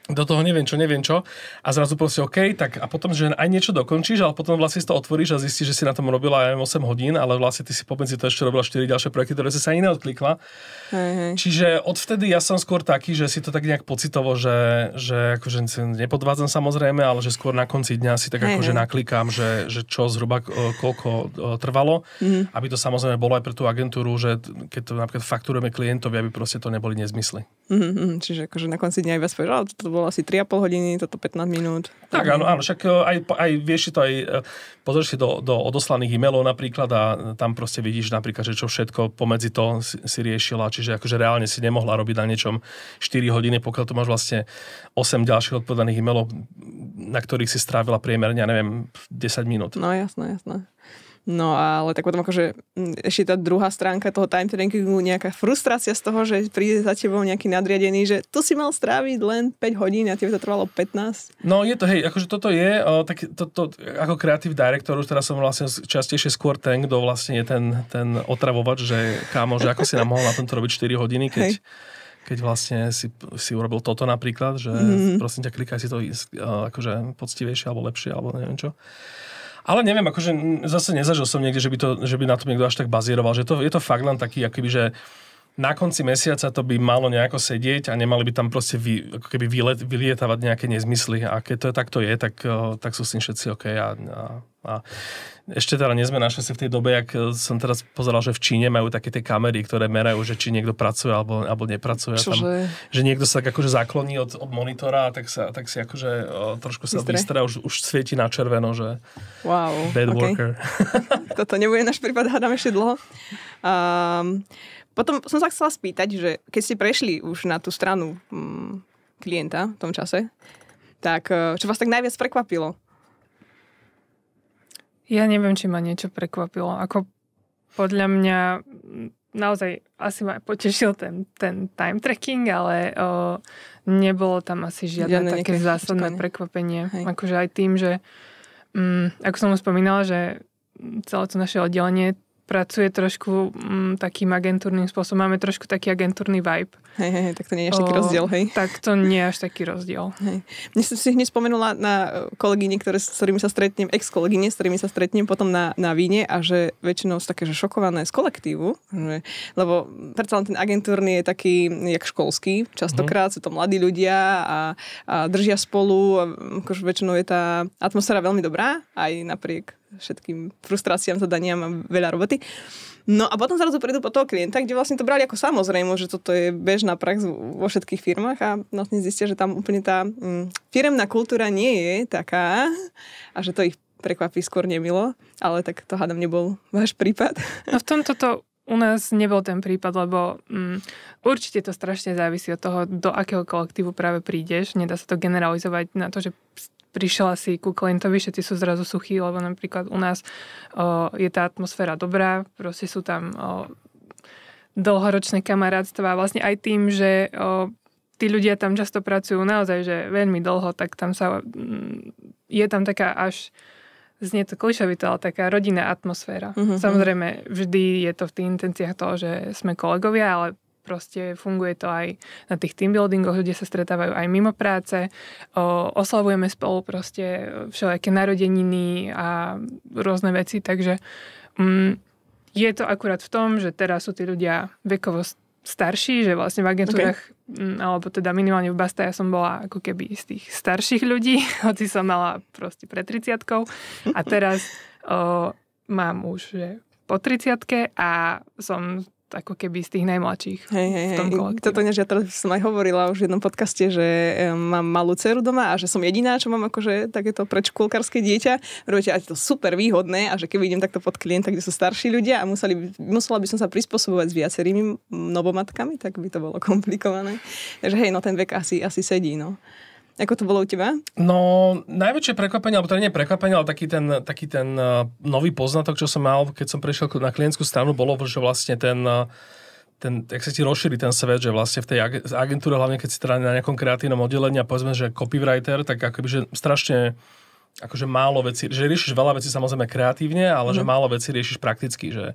do toho neviem čo, neviem čo a zrazu proste OK, tak a potom, že aj niečo dokončíš, ale potom vlastne si to otvoríš a zistíš, že si na tom robila aj 8 hodín, ale vlastne ty si pomedzi to ešte robila 4 ďalšie projekty, ktoré si sa ani neodklikla. Hej, hej. Čiže odvtedy ja som skôr taký, že si to tak nejak pocitovo, že, že akože nepodvádzam samozrejme, ale že skôr na konci dňa si tak akože naklikám, že, že čo zhruba koľko trvalo, mm-hmm. aby to samozrejme bolo aj pre tú agentúru, že keď to napríklad fakturujeme klientovi, aby proste to neboli nezmysly. Mm-hmm. čiže akože na konci dňa iba spôr, to bolo asi 3,5 hodiny, toto 15 minút. Tak áno, áno, však e, aj, aj vieš si to aj, e, pozrieš si do, do odoslaných e-mailov napríklad a tam proste vidíš napríklad, že čo všetko pomedzi to si, si riešila, čiže akože reálne si nemohla robiť na niečom 4 hodiny, pokiaľ tu máš vlastne 8 ďalších odpovedaných e-mailov, na ktorých si strávila priemerne, ja neviem, 10 minút. No jasné, jasné. No ale tak potom akože ešte tá druhá stránka toho time trackingu, nejaká frustrácia z toho, že príde za tebou nejaký nadriadený, že tu si mal stráviť len 5 hodín a tebe to trvalo 15. No je to, hej, akože toto je, o, tak to, to, ako kreatív director, už teraz som vlastne častejšie skôr ten, kto vlastne je ten, ten otravovač, že kámo, že ako si nám mohol na tomto robiť 4 hodiny, keď... keď vlastne si, si urobil toto napríklad, že mm-hmm. prosím ťa klikaj si to akože poctivejšie alebo lepšie alebo neviem čo. Ale neviem, akože zase nezažil som niekde, že by, to, že by na tom niekto až tak bazíroval, že to, je to fakt len taký, akýby, že na konci mesiaca to by malo nejako sedieť a nemali by tam proste vy, ako keby vylet, vylietávať nejaké nezmysly. A keď to je, takto je, tak, eh, tak sú s tým všetci OK. A, a, a ešte teda nie sme našťastie v tej dobe, ak eh, som teraz pozeral, že v Číne majú také tie kamery, ktoré merajú, že či niekto pracuje alebo, alebo nepracuje. Tam, že niekto sa tak akože zakloní od, od monitora a tak, sa, tak si akože o, eh, trošku sa vystrá, už, už svieti na červeno, že wow, bad okay. worker. Toto nebude náš prípad, hádam ešte dlho. Um, potom som sa chcela spýtať, že keď ste prešli už na tú stranu mm, klienta v tom čase, tak eh, čo vás tak najviac prekvapilo? Ja neviem, či ma niečo prekvapilo. Ako podľa mňa mm, naozaj asi ma potešil ten, ten time tracking, ale o, nebolo tam asi žiadne, žiadne také zásadné očkanie. prekvapenie. Hej. Akože aj tým, že mm, ako som už spomínala, že celé to naše oddelenie pracuje trošku m, mm, takým agentúrnym spôsobom. Máme trošku taký agentúrny vibe. Hej, hej, tak to nie je až taký o, rozdiel, hej? Tak to nie je až taký rozdiel. Hej. Mne som si hneď spomenula na eh, kolegyne, ktoré, s ktorými sa stretnem, ex-kolegyne, s ktorými sa stretnem potom na, na víne a že väčšinou sú také, že šokované z kolektívu, že, lebo predsa len ten agentúrny je taký, jak školský, častokrát mm sú to mladí ľudia a, a držia spolu, a, akože väčšinou je tá atmosféra veľmi dobrá, aj napriek všetkým frustráciám, zadaniam a veľa roboty. No a potom zrazu prídu po toho klienta, kde vlastne to brali ako samozrejmo, že toto je bežná prax vo všetkých firmách a vlastne zistia, že tam úplne tá mm, firemná kultúra nie je taká a že to ich prekvapí skôr nemilo, ale tak to hádam nebol váš prípad. No v tomto to u nás nebol ten prípad, lebo mm, určite to strašne závisí od toho, do akého kolektívu práve prídeš. Nedá sa to generalizovať na to, že prišla si ku klientovi, všetci sú zrazu suchí, lebo napríklad u nás o, je tá atmosféra dobrá, proste sú tam o, dlhoročné kamarátstva. Vlastne aj tým, že o, tí ľudia tam často pracujú naozaj, že veľmi dlho, tak tam sa mm, je tam taká až znie to klišovito, ale taká rodinná atmosféra. Mm-hmm. Samozrejme, vždy je to v tých intenciách toho, že sme kolegovia, ale proste funguje to aj na tých teambuildingoch, ľudia sa stretávajú aj mimo práce, o, oslavujeme spolu proste všelijaké narodeniny a rôzne veci, takže mm, je to akurát v tom, že teraz sú tí ľudia vekovo starší, že vlastne v agentúrach, okay. Mm, alebo teda minimálne v Basta ja som bola ako keby z tých starších ľudí, (laughs) hoci som mala proste pred 30 a teraz o, mám už že po 30 a som ako keby z tých najmladších hej, hej, v tom kolektíve. Toto než ja teraz som aj hovorila už v jednom podcaste, že eh, mám malú dceru doma a že som jediná, čo mám akože takéto predškolkárske dieťa. Robíte, a to super výhodné a že keby idem takto pod klienta, kde sú starší ľudia a museli, musela by som sa prispôsobovať s viacerými novomatkami, tak by to bolo (laughs) komplikované. Takže hej, no ten vek asi, asi sedí, no. Ako to bolo u teba? No, najväčšie prekvapenie, alebo to teda nie prekvapenie, ale taký ten, taký ten e, nový poznatok, čo som mal, keď som prešiel na klientskú stranu, bolo, že vlastne ten e, ten, jak sa ti rozšíri ten svet, že vlastne v tej agentúre, hlavne keď si teda na nejakom kreatívnom oddelení a povedzme, že copywriter, tak akoby, že strašne akože málo vecí, že riešiš veľa vecí samozrejme kreatívne, ale mm. že mhm. málo vecí riešiš prakticky, že,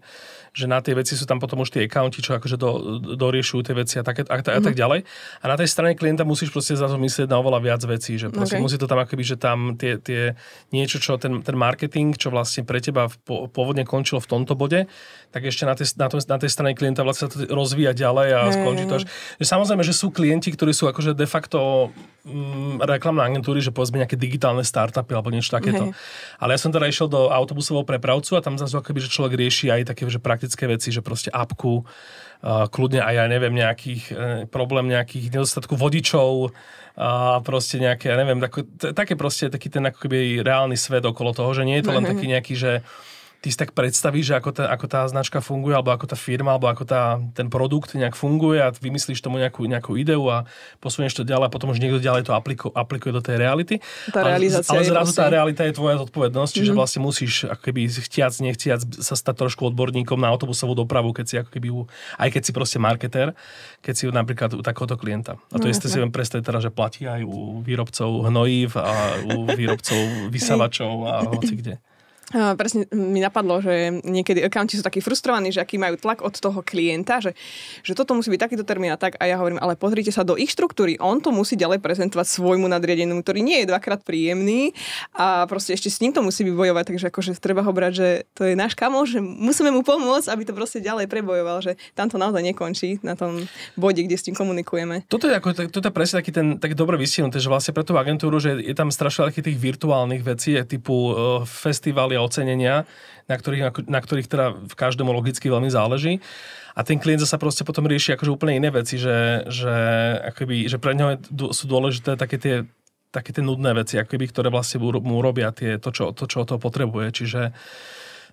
že na tie veci sú tam potom už tie accounti, čo akože do, doriešujú tie veci a, také, a, a tak mhm. ďalej. A na tej strane klienta musíš proste zase myslieť na oveľa viac vecí, že okay. musí to tam akoby, že tam tie, tie niečo, čo ten, ten marketing, čo vlastne pre teba v, pôvodne končilo v tomto bode, tak ešte na tej, na, tom, na tej strane klienta vlastne sa to rozvíja ďalej a hey. skončí to až. Že samozrejme, že sú klienti, ktorí sú akože de facto mm, reklamné agentúry, že povedzme nejaké digitálne startupy alebo niečo takéto. Hej. Ale ja som teda išiel do autobusového prepravcu a tam zrazu akoby, že človek rieši aj také že praktické veci, že proste apku, Uh, kľudne aj ja neviem, nejakých eh, problém nejakých nedostatku vodičov a eh, proste nejaké, ja neviem, tako, t- také proste taký ten ako keby reálny svet okolo toho, že nie je to len taký nejaký, že ty si tak predstavíš, že ako tá, ako tá značka funguje, alebo ako tá firma, alebo ako tá, ten produkt nejak funguje a vymyslíš tomu nejakú, nejakú ideu a posunieš to ďalej a potom už niekto ďalej to apliko, aplikuje do tej reality. Tá ale, ale zrazu vlastne... tá realita je tvoja zodpovednosť, čiže mm-hmm. vlastne musíš ako keby chtiac, nechtiac sa stať trošku odborníkom na autobusovú dopravu, keď si ako keby, aj keď si proste marketér, keď si napríklad u takéhoto klienta. A to no, isté si viem predstaviť teraz, že platí aj u výrobcov hnojív a u výrobcov (laughs) vysavačov a hoci kde. Uh, presne mi napadlo, že niekedy accounti sú takí frustrovaní, že aký majú tlak od toho klienta, že, že toto musí byť takýto termín a tak. A ja hovorím, ale pozrite sa do ich štruktúry. On to musí ďalej prezentovať svojmu nadriadenému, ktorý nie je dvakrát príjemný a proste ešte s ním to musí vybojovať. Takže akože treba ho brať, že to je náš kamoš, že musíme mu pomôcť, aby to proste ďalej prebojoval, že tam to naozaj nekončí na tom bode, kde s tým komunikujeme. Toto je, ako, toto je presne taký ten tak dobre vystihnuté, že vlastne pre tú agentúru, že je tam strašne tých virtuálnych vecí, typu uh, festivaly pomaly a ocenenia, na ktorých, na ktorých teda v každom logicky veľmi záleží. A ten klient zase proste potom rieši akože úplne iné veci, že, že, akoby, že pre neho sú dôležité také tie také tie nudné veci, akoby, ktoré vlastne mu robia tie, to, čo, to, čo o toho potrebuje. Čiže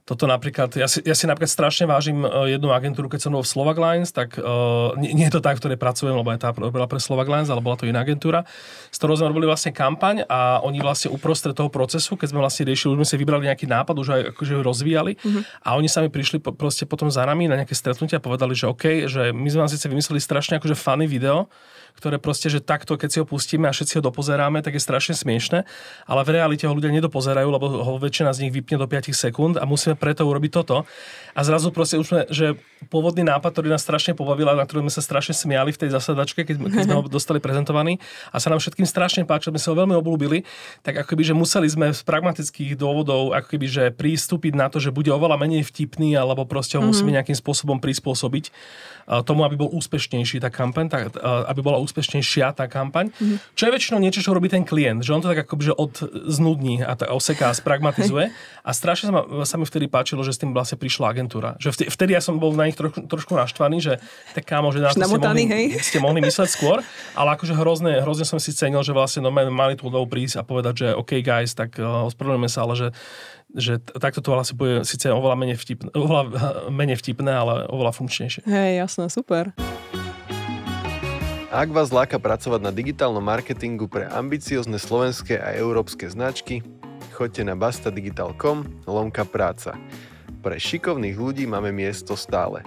toto napríklad, ja si, ja si napríklad strašne vážim e, jednu agentúru, keď som bol v Slovak Lines, tak uh, nie, nie je to tá, v ktorej pracujem, lebo aj tá bola pre Slovak Lines, ale bola to iná agentúra, s ktorou sme robili vlastne kampaň a oni vlastne uprostred toho procesu, keď sme vlastne riešili, už sme si vybrali nejaký nápad, už aj akože ho rozvíjali mm-hmm. a oni sami prišli po, proste potom za nami na nejaké stretnutia a povedali, že OK, že my sme vám síce vymysleli strašne akože funny video, ktoré proste, že takto, keď si ho pustíme a všetci ho dopozeráme, tak je strašne smiešne, ale v realite ho ľudia nedopozerajú, lebo ho väčšina z nich vypne do 5 sekúnd a musíme preto urobiť toto. A zrazu proste už sme, že pôvodný nápad, ktorý nás strašne pobavil a na ktorý sme sa strašne smiali v tej zasadačke, keď, keď sme ho (laughs) dostali prezentovaný a sa nám všetkým strašne páčilo, sme sa ho veľmi oblúbili, tak ako keby, že museli sme z pragmatických dôvodov ako keby, že prístupiť na to, že bude oveľa menej vtipný alebo proste ho mm-hmm. musíme mhm. nejakým spôsobom prispôsobiť tomu, aby bol úspešnejší tá kampaň, tak, aby bola úspešnejšia tá kampaň, mm-hmm. čo je väčšinou niečo, čo robí ten klient, že on to tak akoby že od znudní a tak oseká a spragmatizuje. (laughs) A strašne sa, ma, sa mi vtedy páčilo, že s tým vlastne prišla agentúra. Že vtedy, vtedy ja som bol na nich trošku, trošku naštvaný, že tak kámo, že na to ste mohli, hej? ste mohli mysleť skôr, ale akože hrozne, hrozne som si cenil, že vlastne no, mali tú dobu prísť a povedať, že OK guys, tak uh, ospravedlňujeme sa, ale že že takto to vlastne bude síce oveľa menej vtipné, oveľa (laughs) menej vtipné ale oveľa funkčnejšie. Hej, jasné, super. Ak vás láka pracovať na digitálnom marketingu pre ambiciozne slovenské a európske značky, choďte na bastadigital.com lomka práca. Pre šikovných ľudí máme miesto stále.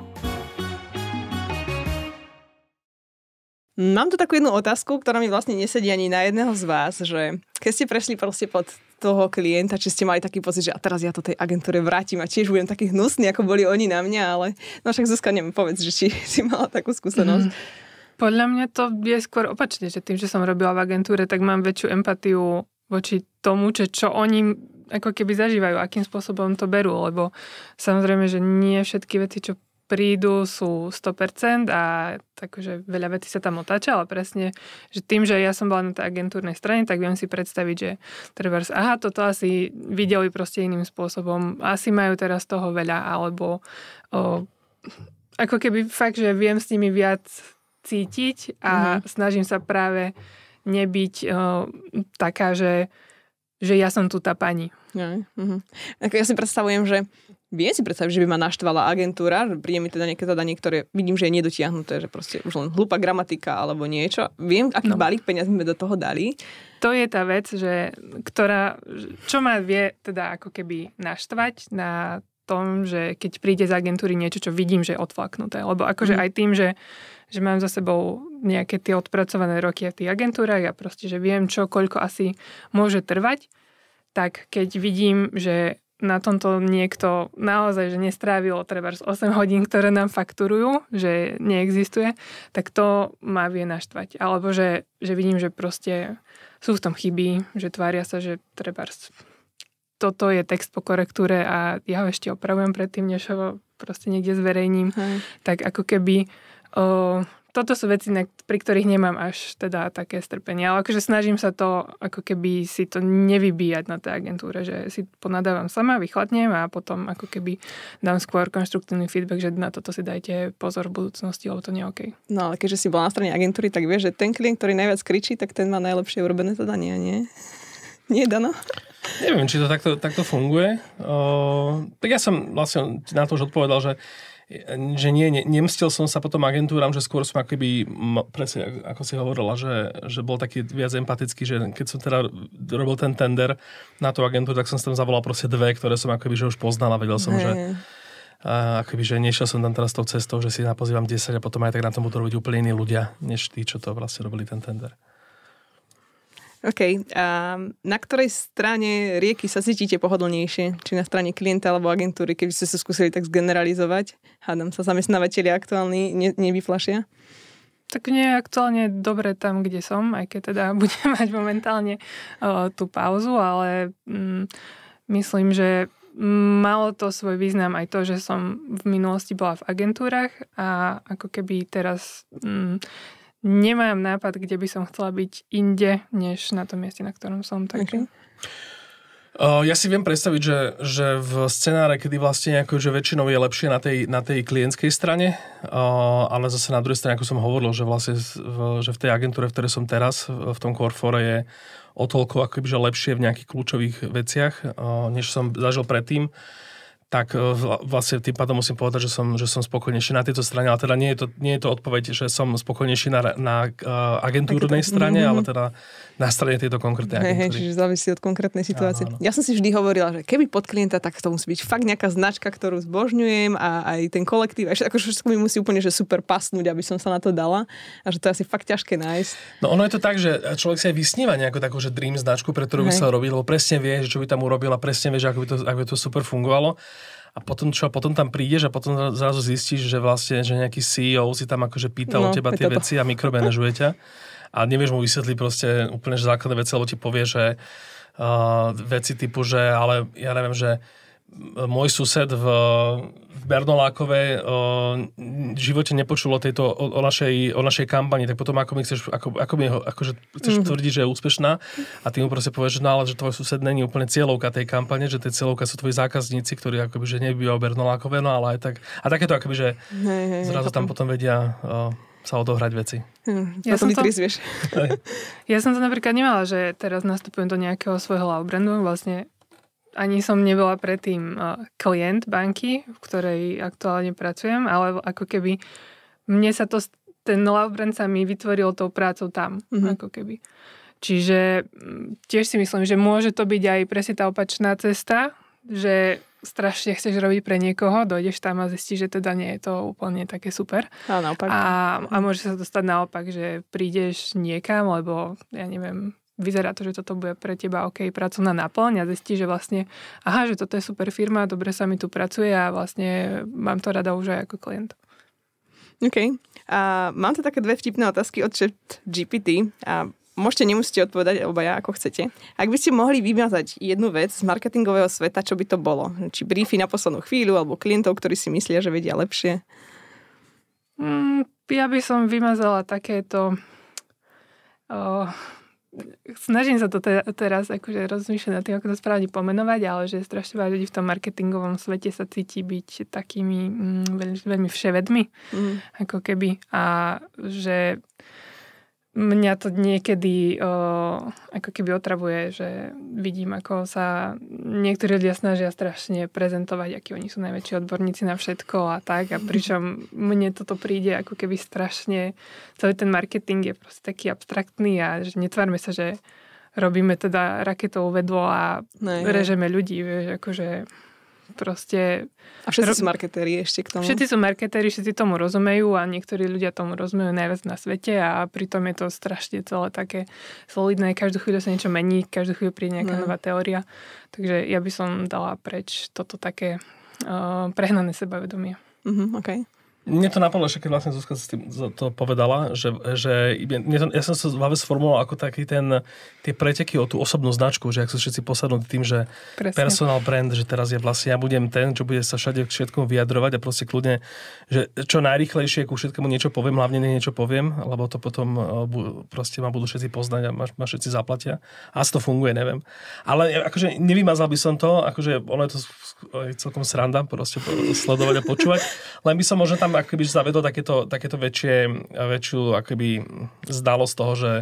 Mám tu takú jednu otázku, ktorá mi vlastne nesedí ani na jedného z vás, že keď ste prešli proste pod toho klienta, či ste mali taký pocit, že a teraz ja to tej agentúre vrátim a tiež budem taký hnusný, ako boli oni na mňa, ale no však Zuzka, neviem, povedz, že či (laughs) si mala takú skúsenosť. Mm. Podľa mňa to je skôr opačne, že tým, že som robila v agentúre, tak mám väčšiu empatiu voči tomu, že čo oni ako keby zažívajú, akým spôsobom to berú, lebo samozrejme, že nie všetky veci, čo prídu, sú 100% a takže veľa vecí sa tam otáča, ale presne, že tým, že ja som bola na tej agentúrnej strane, tak viem si predstaviť, že trebárs, aha, toto asi videli proste iným spôsobom, asi majú teraz toho veľa, alebo o, ako keby fakt, že viem s nimi viac cítiť a mm. snažím sa práve nebyť uh, taká, že, že ja som tu tá pani. Ja, uh-huh. Mhm. Ako ja si predstavujem, že viem si predstaviť, že by ma naštvala agentúra, príde mi teda nejaké zadanie, ktoré vidím, že je nedotiahnuté, že proste už len hlúpa gramatika alebo niečo. Viem, aký no. balík peniaz sme do toho dali. To je tá vec, že ktorá, čo ma vie teda ako keby naštvať na tom, že keď príde z agentúry niečo, čo vidím, že je odflaknuté. Lebo akože mm. aj tým, že, že mám za sebou nejaké tie odpracované roky v tých agentúrach a ja proste, že viem, čo koľko asi môže trvať, tak keď vidím, že na tomto niekto naozaj, že nestrávilo treba 8 hodín, ktoré nám fakturujú, že neexistuje, tak to má vie naštvať. Alebo že, že vidím, že proste sú v tom chyby, že tvária sa, že treba toto je text po korektúre a ja ho ešte opravujem predtým, než ho proste niekde zverejním, Hej. tak ako keby o, toto sú veci, pri ktorých nemám až teda také strpenie, ale akože snažím sa to ako keby si to nevybíjať na tej agentúre, že si ponadávam sama, vychladnem a potom ako keby dám skôr konštruktívny feedback, že na toto si dajte pozor v budúcnosti, lebo to nie je OK. No ale keďže si bola na strane agentúry, tak vieš, že ten klient, ktorý najviac kričí, tak ten má najlepšie urobené zadanie, nie? (laughs) Nie, Dano? Neviem, či to takto, takto funguje. O, tak ja som vlastne na to už odpovedal, že že nie, ne, nemstil som sa potom agentúram, že skôr som akoby, presne ako si hovorila, že, že bol taký viac empatický, že keď som teda robil ten tender na tú agentúru, tak som tam zavolal proste dve, ktoré som akoby, že už poznal a vedel som, hey. že a akoby, že nešiel som tam teraz tou cestou, že si napozývam 10 a potom aj tak na tom budú robiť úplne iní ľudia, než tí, čo to vlastne robili ten tender. OK. A na ktorej strane rieky sa cítite pohodlnejšie? Či na strane klienta alebo agentúry, keby ste sa skúsili tak zgeneralizovať? Hádam sa, zamestnávateľi aktuálni ne, nevyflašia? Tak nie je aktuálne dobre tam, kde som, aj keď teda (laughs) budem mať momentálne uh, tú pauzu, ale mm, myslím, že malo to svoj význam aj to, že som v minulosti bola v agentúrach a ako keby teraz Mm, nemám nápad, kde by som chcela byť inde, než na tom mieste, na ktorom som. Takže... Okay. Mhm. Uh, ja si viem predstaviť, že, že v scenáre, kedy vlastne nejako, že väčšinou je lepšie na tej, na tej klientskej strane, uh, ale zase na druhej strane, ako som hovoril, že vlastne v, že v tej agentúre, v ktorej som teraz, v tom Corfore je o toľko akoby, že lepšie v nejakých kľúčových veciach, uh, než som zažil predtým tak e, vlastne tým pádom musím povedať, že som, že som spokojnejší na tejto strane, ale teda nie je to, nie je to odpoveď, že som spokojnejší na, na uh, agentúrnej strane, mhm, ale mhm. teda strane tejto konkrétnej agentúry. Hey, čiže závisí od konkrétnej situácie. Áno, áno. Ja som si vždy hovorila, že keby pod klienta, tak to musí byť fakt nejaká značka, ktorú zbožňujem a aj ten kolektív, A akože všetko mi musí úplne že super pasnúť, aby som sa na to dala a že to je asi fakt ťažké nájsť. No ono je to tak, že človek sa aj vysníva nejakú takú, že dream značku, pre ktorú by sa robil. lebo presne vie, že čo by tam urobila, presne vie, že ako by to, ako by to super fungovalo a potom čo, potom tam prídeš a potom zrazu zistíš, že vlastne, že nejaký CEO si tam akože pýtal no, o teba tie toto. veci a mikrobenežuje ťa. (laughs) a nevieš mu vysvetliť proste úplne že základné veci, lebo ti povie, že uh, veci typu, že ale ja neviem, že môj sused v, v Bernolákove uh, v živote nepočul o, tejto, o, o, našej, o našej kampani, tak potom ako mi chceš, ako, ako mi ho, akože chceš mm-hmm. tvrdiť, že je úspešná a ty mu proste povieš, že no ale že tvoj sused není úplne cieľovka tej kampane, že tie cieľovka sú tvoji zákazníci, ktorí akoby že nebývajú Bernolákové, no ale aj tak. A takéto akoby, že hey, hey, zrazu tam potom vedia... Uh, sa odohrať veci. Hm, ja, som to, vieš. ja som to napríklad nemala, že teraz nastupujem do nejakého svojho love brandu. Vlastne ani som nebola predtým eh, klient banky, v ktorej aktuálne pracujem, ale ako keby mne sa to, ten love brand sa mi vytvoril tou prácou tam, mm-hmm. ako keby. Čiže mm, tiež si myslím, že môže to byť aj presne tá opačná cesta, že strašne chceš robiť pre niekoho, dojdeš tam a zistíš, že teda nie je to úplne také super. A, naopak. a, a môže sa dostať naopak, že prídeš niekam, lebo ja neviem, vyzerá to, že toto bude pre teba OK pracovná náplň a zistí, že vlastne, aha, že toto je super firma, dobre sa mi tu pracuje a vlastne mám to rada už aj ako klient. OK. A mám tu také dve vtipné otázky od chat GPT a Môžete, nemusíte odpovedať obaja, ako chcete. Ak by ste mohli vymazať jednu vec z marketingového sveta, čo by to bolo? Či briefy na poslednú chvíľu, alebo klientov, ktorí si myslia, že vedia lepšie? Mm, ja by som vymazala takéto... Oh, snažím sa to te- teraz akože rozmýšľať nad tým, ako to správne pomenovať, ale že strašne veľa ľudí v tom marketingovom svete sa cíti byť takými mm, veľmi vševedmi, mm. ako keby. A že mňa to niekedy o, ako keby otravuje, že vidím, ako sa niektorí ľudia snažia strašne prezentovať, akí oni sú najväčší odborníci na všetko a tak. A pričom mne toto príde ako keby strašne, celý ten marketing je proste taký abstraktný a že netvárme sa, že robíme teda raketovú vedlo a ne, no režeme ľudí, vieš, akože proste... A všetci ro- sú marketéri ešte k tomu. Všetci sú marketéri, všetci tomu rozumejú a niektorí ľudia tomu rozumejú najviac na svete a pritom je to strašne celé také solidné. Každú chvíľu sa niečo mení, každú chvíľu príde nejaká no. nová teória. Takže ja by som dala preč toto také uh, prehnané sebavedomie. Mm-hmm, okay. Mne to napadlo, že keď vlastne Zuzka s tým to povedala, že, že mne to, ja som sa práve sformuloval ako taký ten, tie preteky o tú osobnú značku, že ak sú všetci posadnú tým, že Presne. personal brand, že teraz ja vlastne ja budem ten, čo bude sa všade k všetkom vyjadrovať a proste kľudne, že čo najrychlejšie ku všetkému niečo poviem, hlavne niečo poviem, lebo to potom e, proste ma budú všetci poznať a ma, ma všetci zaplatia. A to funguje, neviem. Ale akože nevymazal by som to, akože ono je to celkom sranda proste sledovať a počúvať, len by som možno tam tam akoby zavedlo takéto, takéto väčšie, väčšiu akoby zdalosť toho, že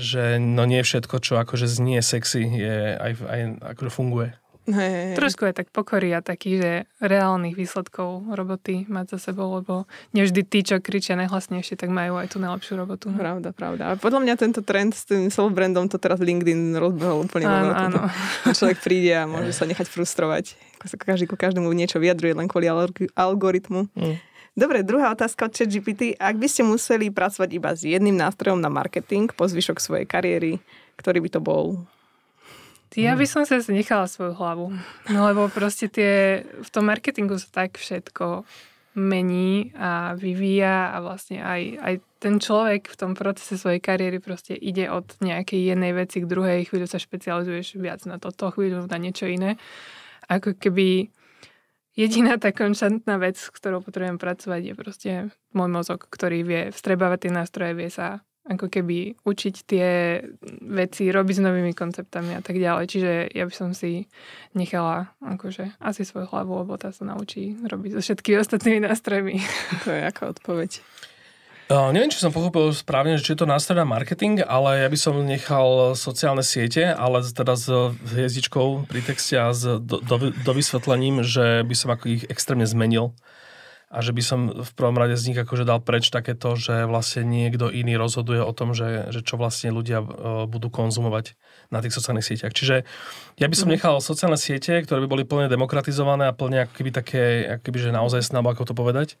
že no nie všetko, čo akože znie sexy, je aj, aj akože funguje. Hey, hey. Trošku je tak a taký, že reálnych výsledkov roboty mať za sebou, lebo nevždy tí, čo kričia najhlasnejšie, tak majú aj tú najlepšiu robotu. Pravda, pravda. A podľa mňa tento trend s tým slow brandom to teraz LinkedIn rozbehol úplne. Áno, áno. Človek príde a môže (laughs) sa nechať frustrovať. Každý ku každému niečo vyjadruje len kvôli algoritmu. Mm. Dobre, druhá otázka od ChatGPT. Ak by ste museli pracovať iba s jedným nástrojom na marketing po zvyšok svojej kariéry, ktorý by to bol? Ja by som sa nechala svoju hlavu. No lebo proste tie, v tom marketingu sa tak všetko mení a vyvíja a vlastne aj, aj ten človek v tom procese svojej kariéry proste ide od nejakej jednej veci k druhej, chvíľu sa špecializuješ viac na toto, chvíľu na niečo iné. Ako keby jediná tá konštantná vec, s ktorou potrebujem pracovať, je proste môj mozog, ktorý vie vstrebávať tie nástroje, vie sa ako keby učiť tie veci, robiť s novými konceptami a tak ďalej. Čiže ja by som si nechala akože asi svoju hlavu, lebo tá sa naučí robiť so všetkými (laughs) ostatnými nástrojmi. To je ako odpoveď. Uh, neviem, či som pochopil správne, že či je to nástreda marketing, ale ja by som nechal sociálne siete, ale teda s hviezdičkou pri texte a s do, do, do vysvetlením, že by som ako ich extrémne zmenil a že by som v prvom rade z nich akože dal preč takéto, že vlastne niekto iný rozhoduje o tom, že, že čo vlastne ľudia eh, budú konzumovať na tých sociálnych sieťach. Čiže ja by som mhm. nechal sociálne siete, ktoré by boli plne demokratizované a plne akoby také, akoby, že naozaj snabo, ako to povedať,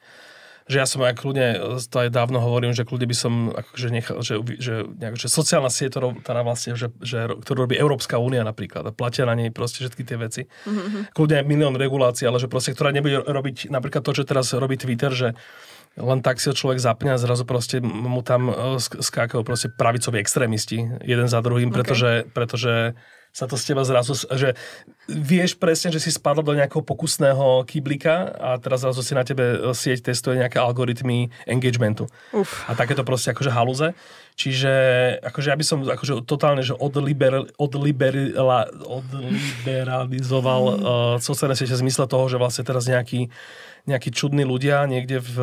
že ja som aj kľudne, e, to aj dávno hovorím, že kľudne by som, akože nechal, že, že, nejak, že sociálna sieť, teda vlastne, že, že, ktorú robí Európska únia napríklad a platia na nej proste všetky tie veci. Mm-hmm. Kľudne aj milión regulácií, ale že proste, ktorá nebude robiť napríklad to, čo teraz robí Twitter, že len tak si ho človek zapne a zrazu proste mu tam e, skákajú proste pravicoví extrémisti jeden za druhým, okay. pretože, pretože sa to z teba zrazu, že vieš presne, že si spadol do nejakého pokusného kyblika a teraz zrazu si na tebe e, sieť testuje nejaké algoritmy engagementu. Uf. A takéto proste akože haluze. Čiže akože ja by som akože totálne že odliber, la, odliberalizoval uh, sociálne siete v zmysle toho, že vlastne teraz nejaký nejakí čudní ľudia niekde v,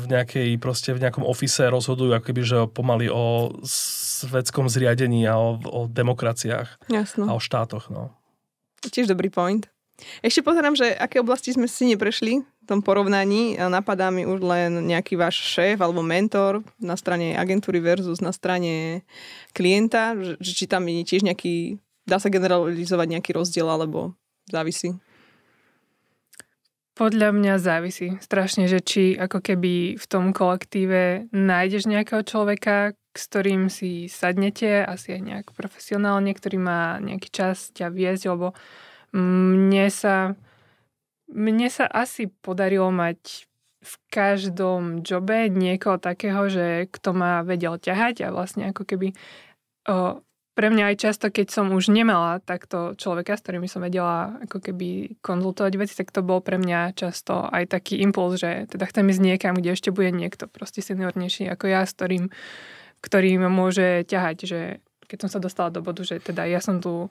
v nejakej, proste v nejakom ofise rozhodujú ako keby, že pomaly o svetskom zriadení a o, o demokraciách Jasno. a o štátoch. No. Tiež dobrý point. Ešte pozerám, že aké oblasti sme si neprešli v tom porovnaní. Napadá mi už len nejaký váš šéf alebo mentor na strane agentúry versus na strane klienta. Či tam je tiež nejaký, dá sa generalizovať nejaký rozdiel alebo závisí? Podľa mňa závisí strašne, že či ako keby v tom kolektíve nájdeš nejakého človeka, s ktorým si sadnete, asi aj nejak profesionálne, ktorý má nejaký čas ťa viesť, lebo mne sa, mne sa asi podarilo mať v každom jobe niekoho takého, že kto ma vedel ťahať a vlastne ako keby o, pre mňa aj často, keď som už nemala takto človeka, s ktorými som vedela ako keby konzultovať veci, tak to bol pre mňa často aj taký impuls, že teda chcem ísť niekam, kde ešte bude niekto proste seniornejší ako ja, s ktorým, ktorým môže ťahať, že keď som sa dostala do bodu, že teda ja som tu o,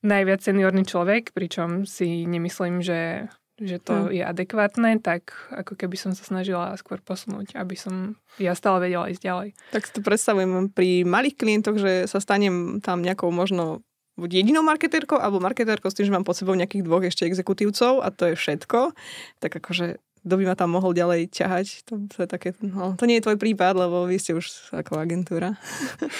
najviac seniorný človek, pričom si nemyslím, že že to hm. je adekvátne, tak ako keby som sa snažila skôr posunúť, aby som ja stále vedela ísť ďalej. Tak si to predstavujem pri malých klientoch, že sa stanem tam nejakou možno buď jedinou marketérkou, alebo marketérkou s tým, že mám pod sebou nejakých dvoch ešte exekutívcov a to je všetko. Tak akože kto by ma tam mohol ďalej ťahať. To, to, je také, no, to nie je tvoj prípad, lebo vy ste už ako agentúra.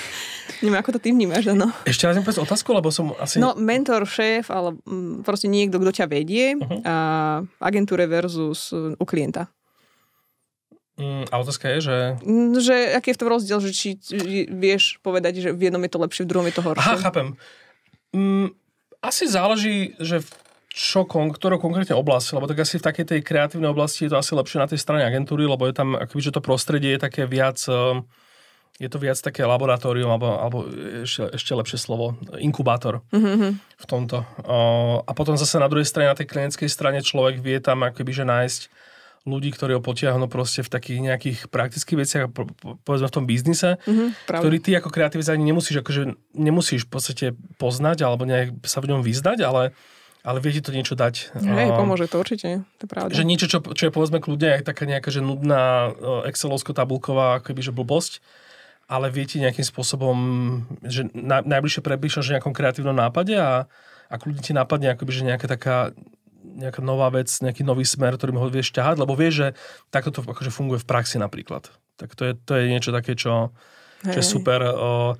(laughs) Neviem, ako to ty vnímaš, no. Ešte raz povedz otázku, lebo som asi... No, mentor, šéf, ale mm, proste niekto, kto ťa vedie uh-huh. a agentúre versus mm, u klienta. Mm, a otázka je, že... Že aký je v tom rozdiel, že či vieš povedať, že v jednom je to lepšie, v druhom je to horšie. Aha, chápem. asi záleží, že v čo, ktorú konkrétne oblasť, lebo tak asi v takej tej kreatívnej oblasti je to asi lepšie na tej strane agentúry, lebo je tam, akoby, že to prostredie je také viac, eh, je to viac také laboratórium, alebo, alebo ešte, ešte lepšie slovo, inkubátor mm-hmm. v tomto. Eh, a potom zase na druhej strane, na tej klinickej strane človek vie tam akoby, že nájsť ľudí, ktorí ho potiahnu proste v takých nejakých praktických veciach, povedzme v tom biznise, mm-hmm, ktorý ty ako kreatívec ani nemusíš, akože nemusíš v podstate poznať alebo nejak sa v ňom vyzdať, ale ale vie ti to niečo dať. Hej, pomôže to určite, to je pravda. Že niečo, čo, čo je povedzme kľudne je taká nejaká že nudná e, excelovsko-tabulková akoby, že blbosť, ale vie ti nejakým spôsobom, že na, najbližšie prebíšaš nejakom kreatívnom nápade a, a kľudne ti nápadne akoby, že nejaká taká nejaká nová vec, nejaký nový smer, ktorým ho vieš ťahať, lebo vieš, že takto to akože funguje v praxi napríklad. Tak to je, to je niečo také, čo, čo je super. Uh,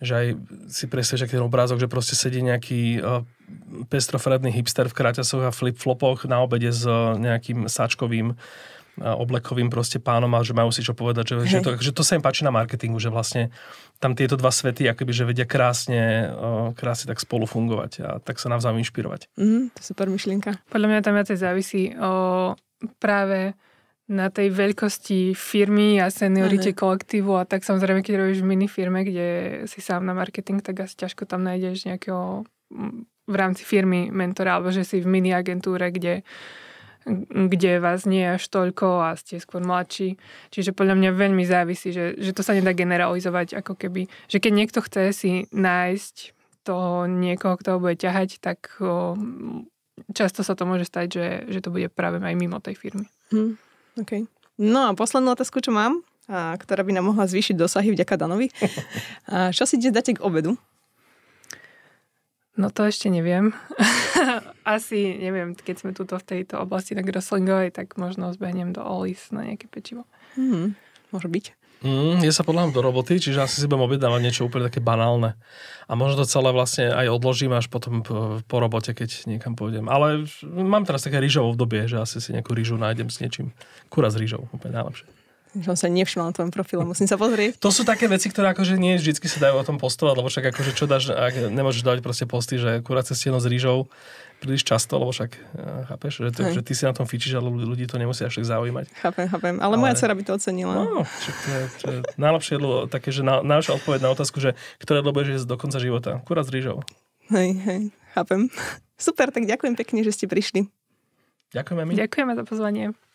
že aj si aký ten obrázok, že proste sedí nejaký uh, e, pestrofredný hipster v kráťasoch a flip-flopoch na obede s uh, nejakým sačkovým uh, e, oblekovým proste pánom a že majú si čo povedať, že, že, to, že to sa im páči na marketingu, že vlastne tam tieto dva svety akoby, že vedia krásne, uh, krásne tak spolu fungovať a tak sa navzájom inšpirovať. Mm, to super myšlienka. Podľa mňa tam viacej závisí o práve na tej veľkosti firmy a seniorite ano. kolektívu a tak samozrejme, keď robíš v minifirme, kde si sám na marketing, tak asi ťažko tam nájdeš nejakého v rámci firmy mentora, alebo že si v mini agentúre, kde, kde vás nie je až toľko a ste skôr mladší. Čiže podľa mňa veľmi závisí, že, že to sa nedá generalizovať ako keby, že keď niekto chce si nájsť toho niekoho, kto ho bude ťahať, tak často sa to môže stať, že, že to bude práve aj mimo tej firmy. Hm. Okay. No a poslednú otázku, čo mám, a ktorá by nám mohla zvýšiť dosahy vďaka Danovi. (laughs) A čo si dnes dáte k obedu? No to ešte neviem. (laughs) Asi neviem, keď sme tuto v tejto oblasti na Groslingovej, tak možno zbehnem do Olis na nejaké pečivo. Mm, môže byť. Mm, je sa podľa mňa do roboty, čiže asi si budem objednávať niečo úplne také banálne. A možno to celé vlastne aj odložím až potom po, po robote, keď niekam pôjdem. Ale mám teraz také rýžovo dobie, že asi si nejakú rýžu nájdem s niečím. Kúra s rýžou, úplne najlepšie som sa nevšimla na tvojom profile, musím sa pozrieť. To sú také veci, ktoré akože nie vždy sa dajú o tom postovať, lebo však akože čo dáš, ak nemôžeš dať proste posty, že kuráce steno s rýžou, príliš často, lebo však eh, chápeš, že, to, že ty si na tom fičíš a ľudí to až tak zaujímať. Chápem, chápem, ale, ale... moja dcera by to ocenila. No, to je, to je najlepšie jedlo, také, že na, najlepšia odpoveď na otázku, že ktoré jedlo budeš jesť do konca života? Kurát s rýžou. Hej, hej, chápem. Super, tak ďakujem pekne, že ste prišli. Ďakujeme my. Ďakujeme za pozvanie.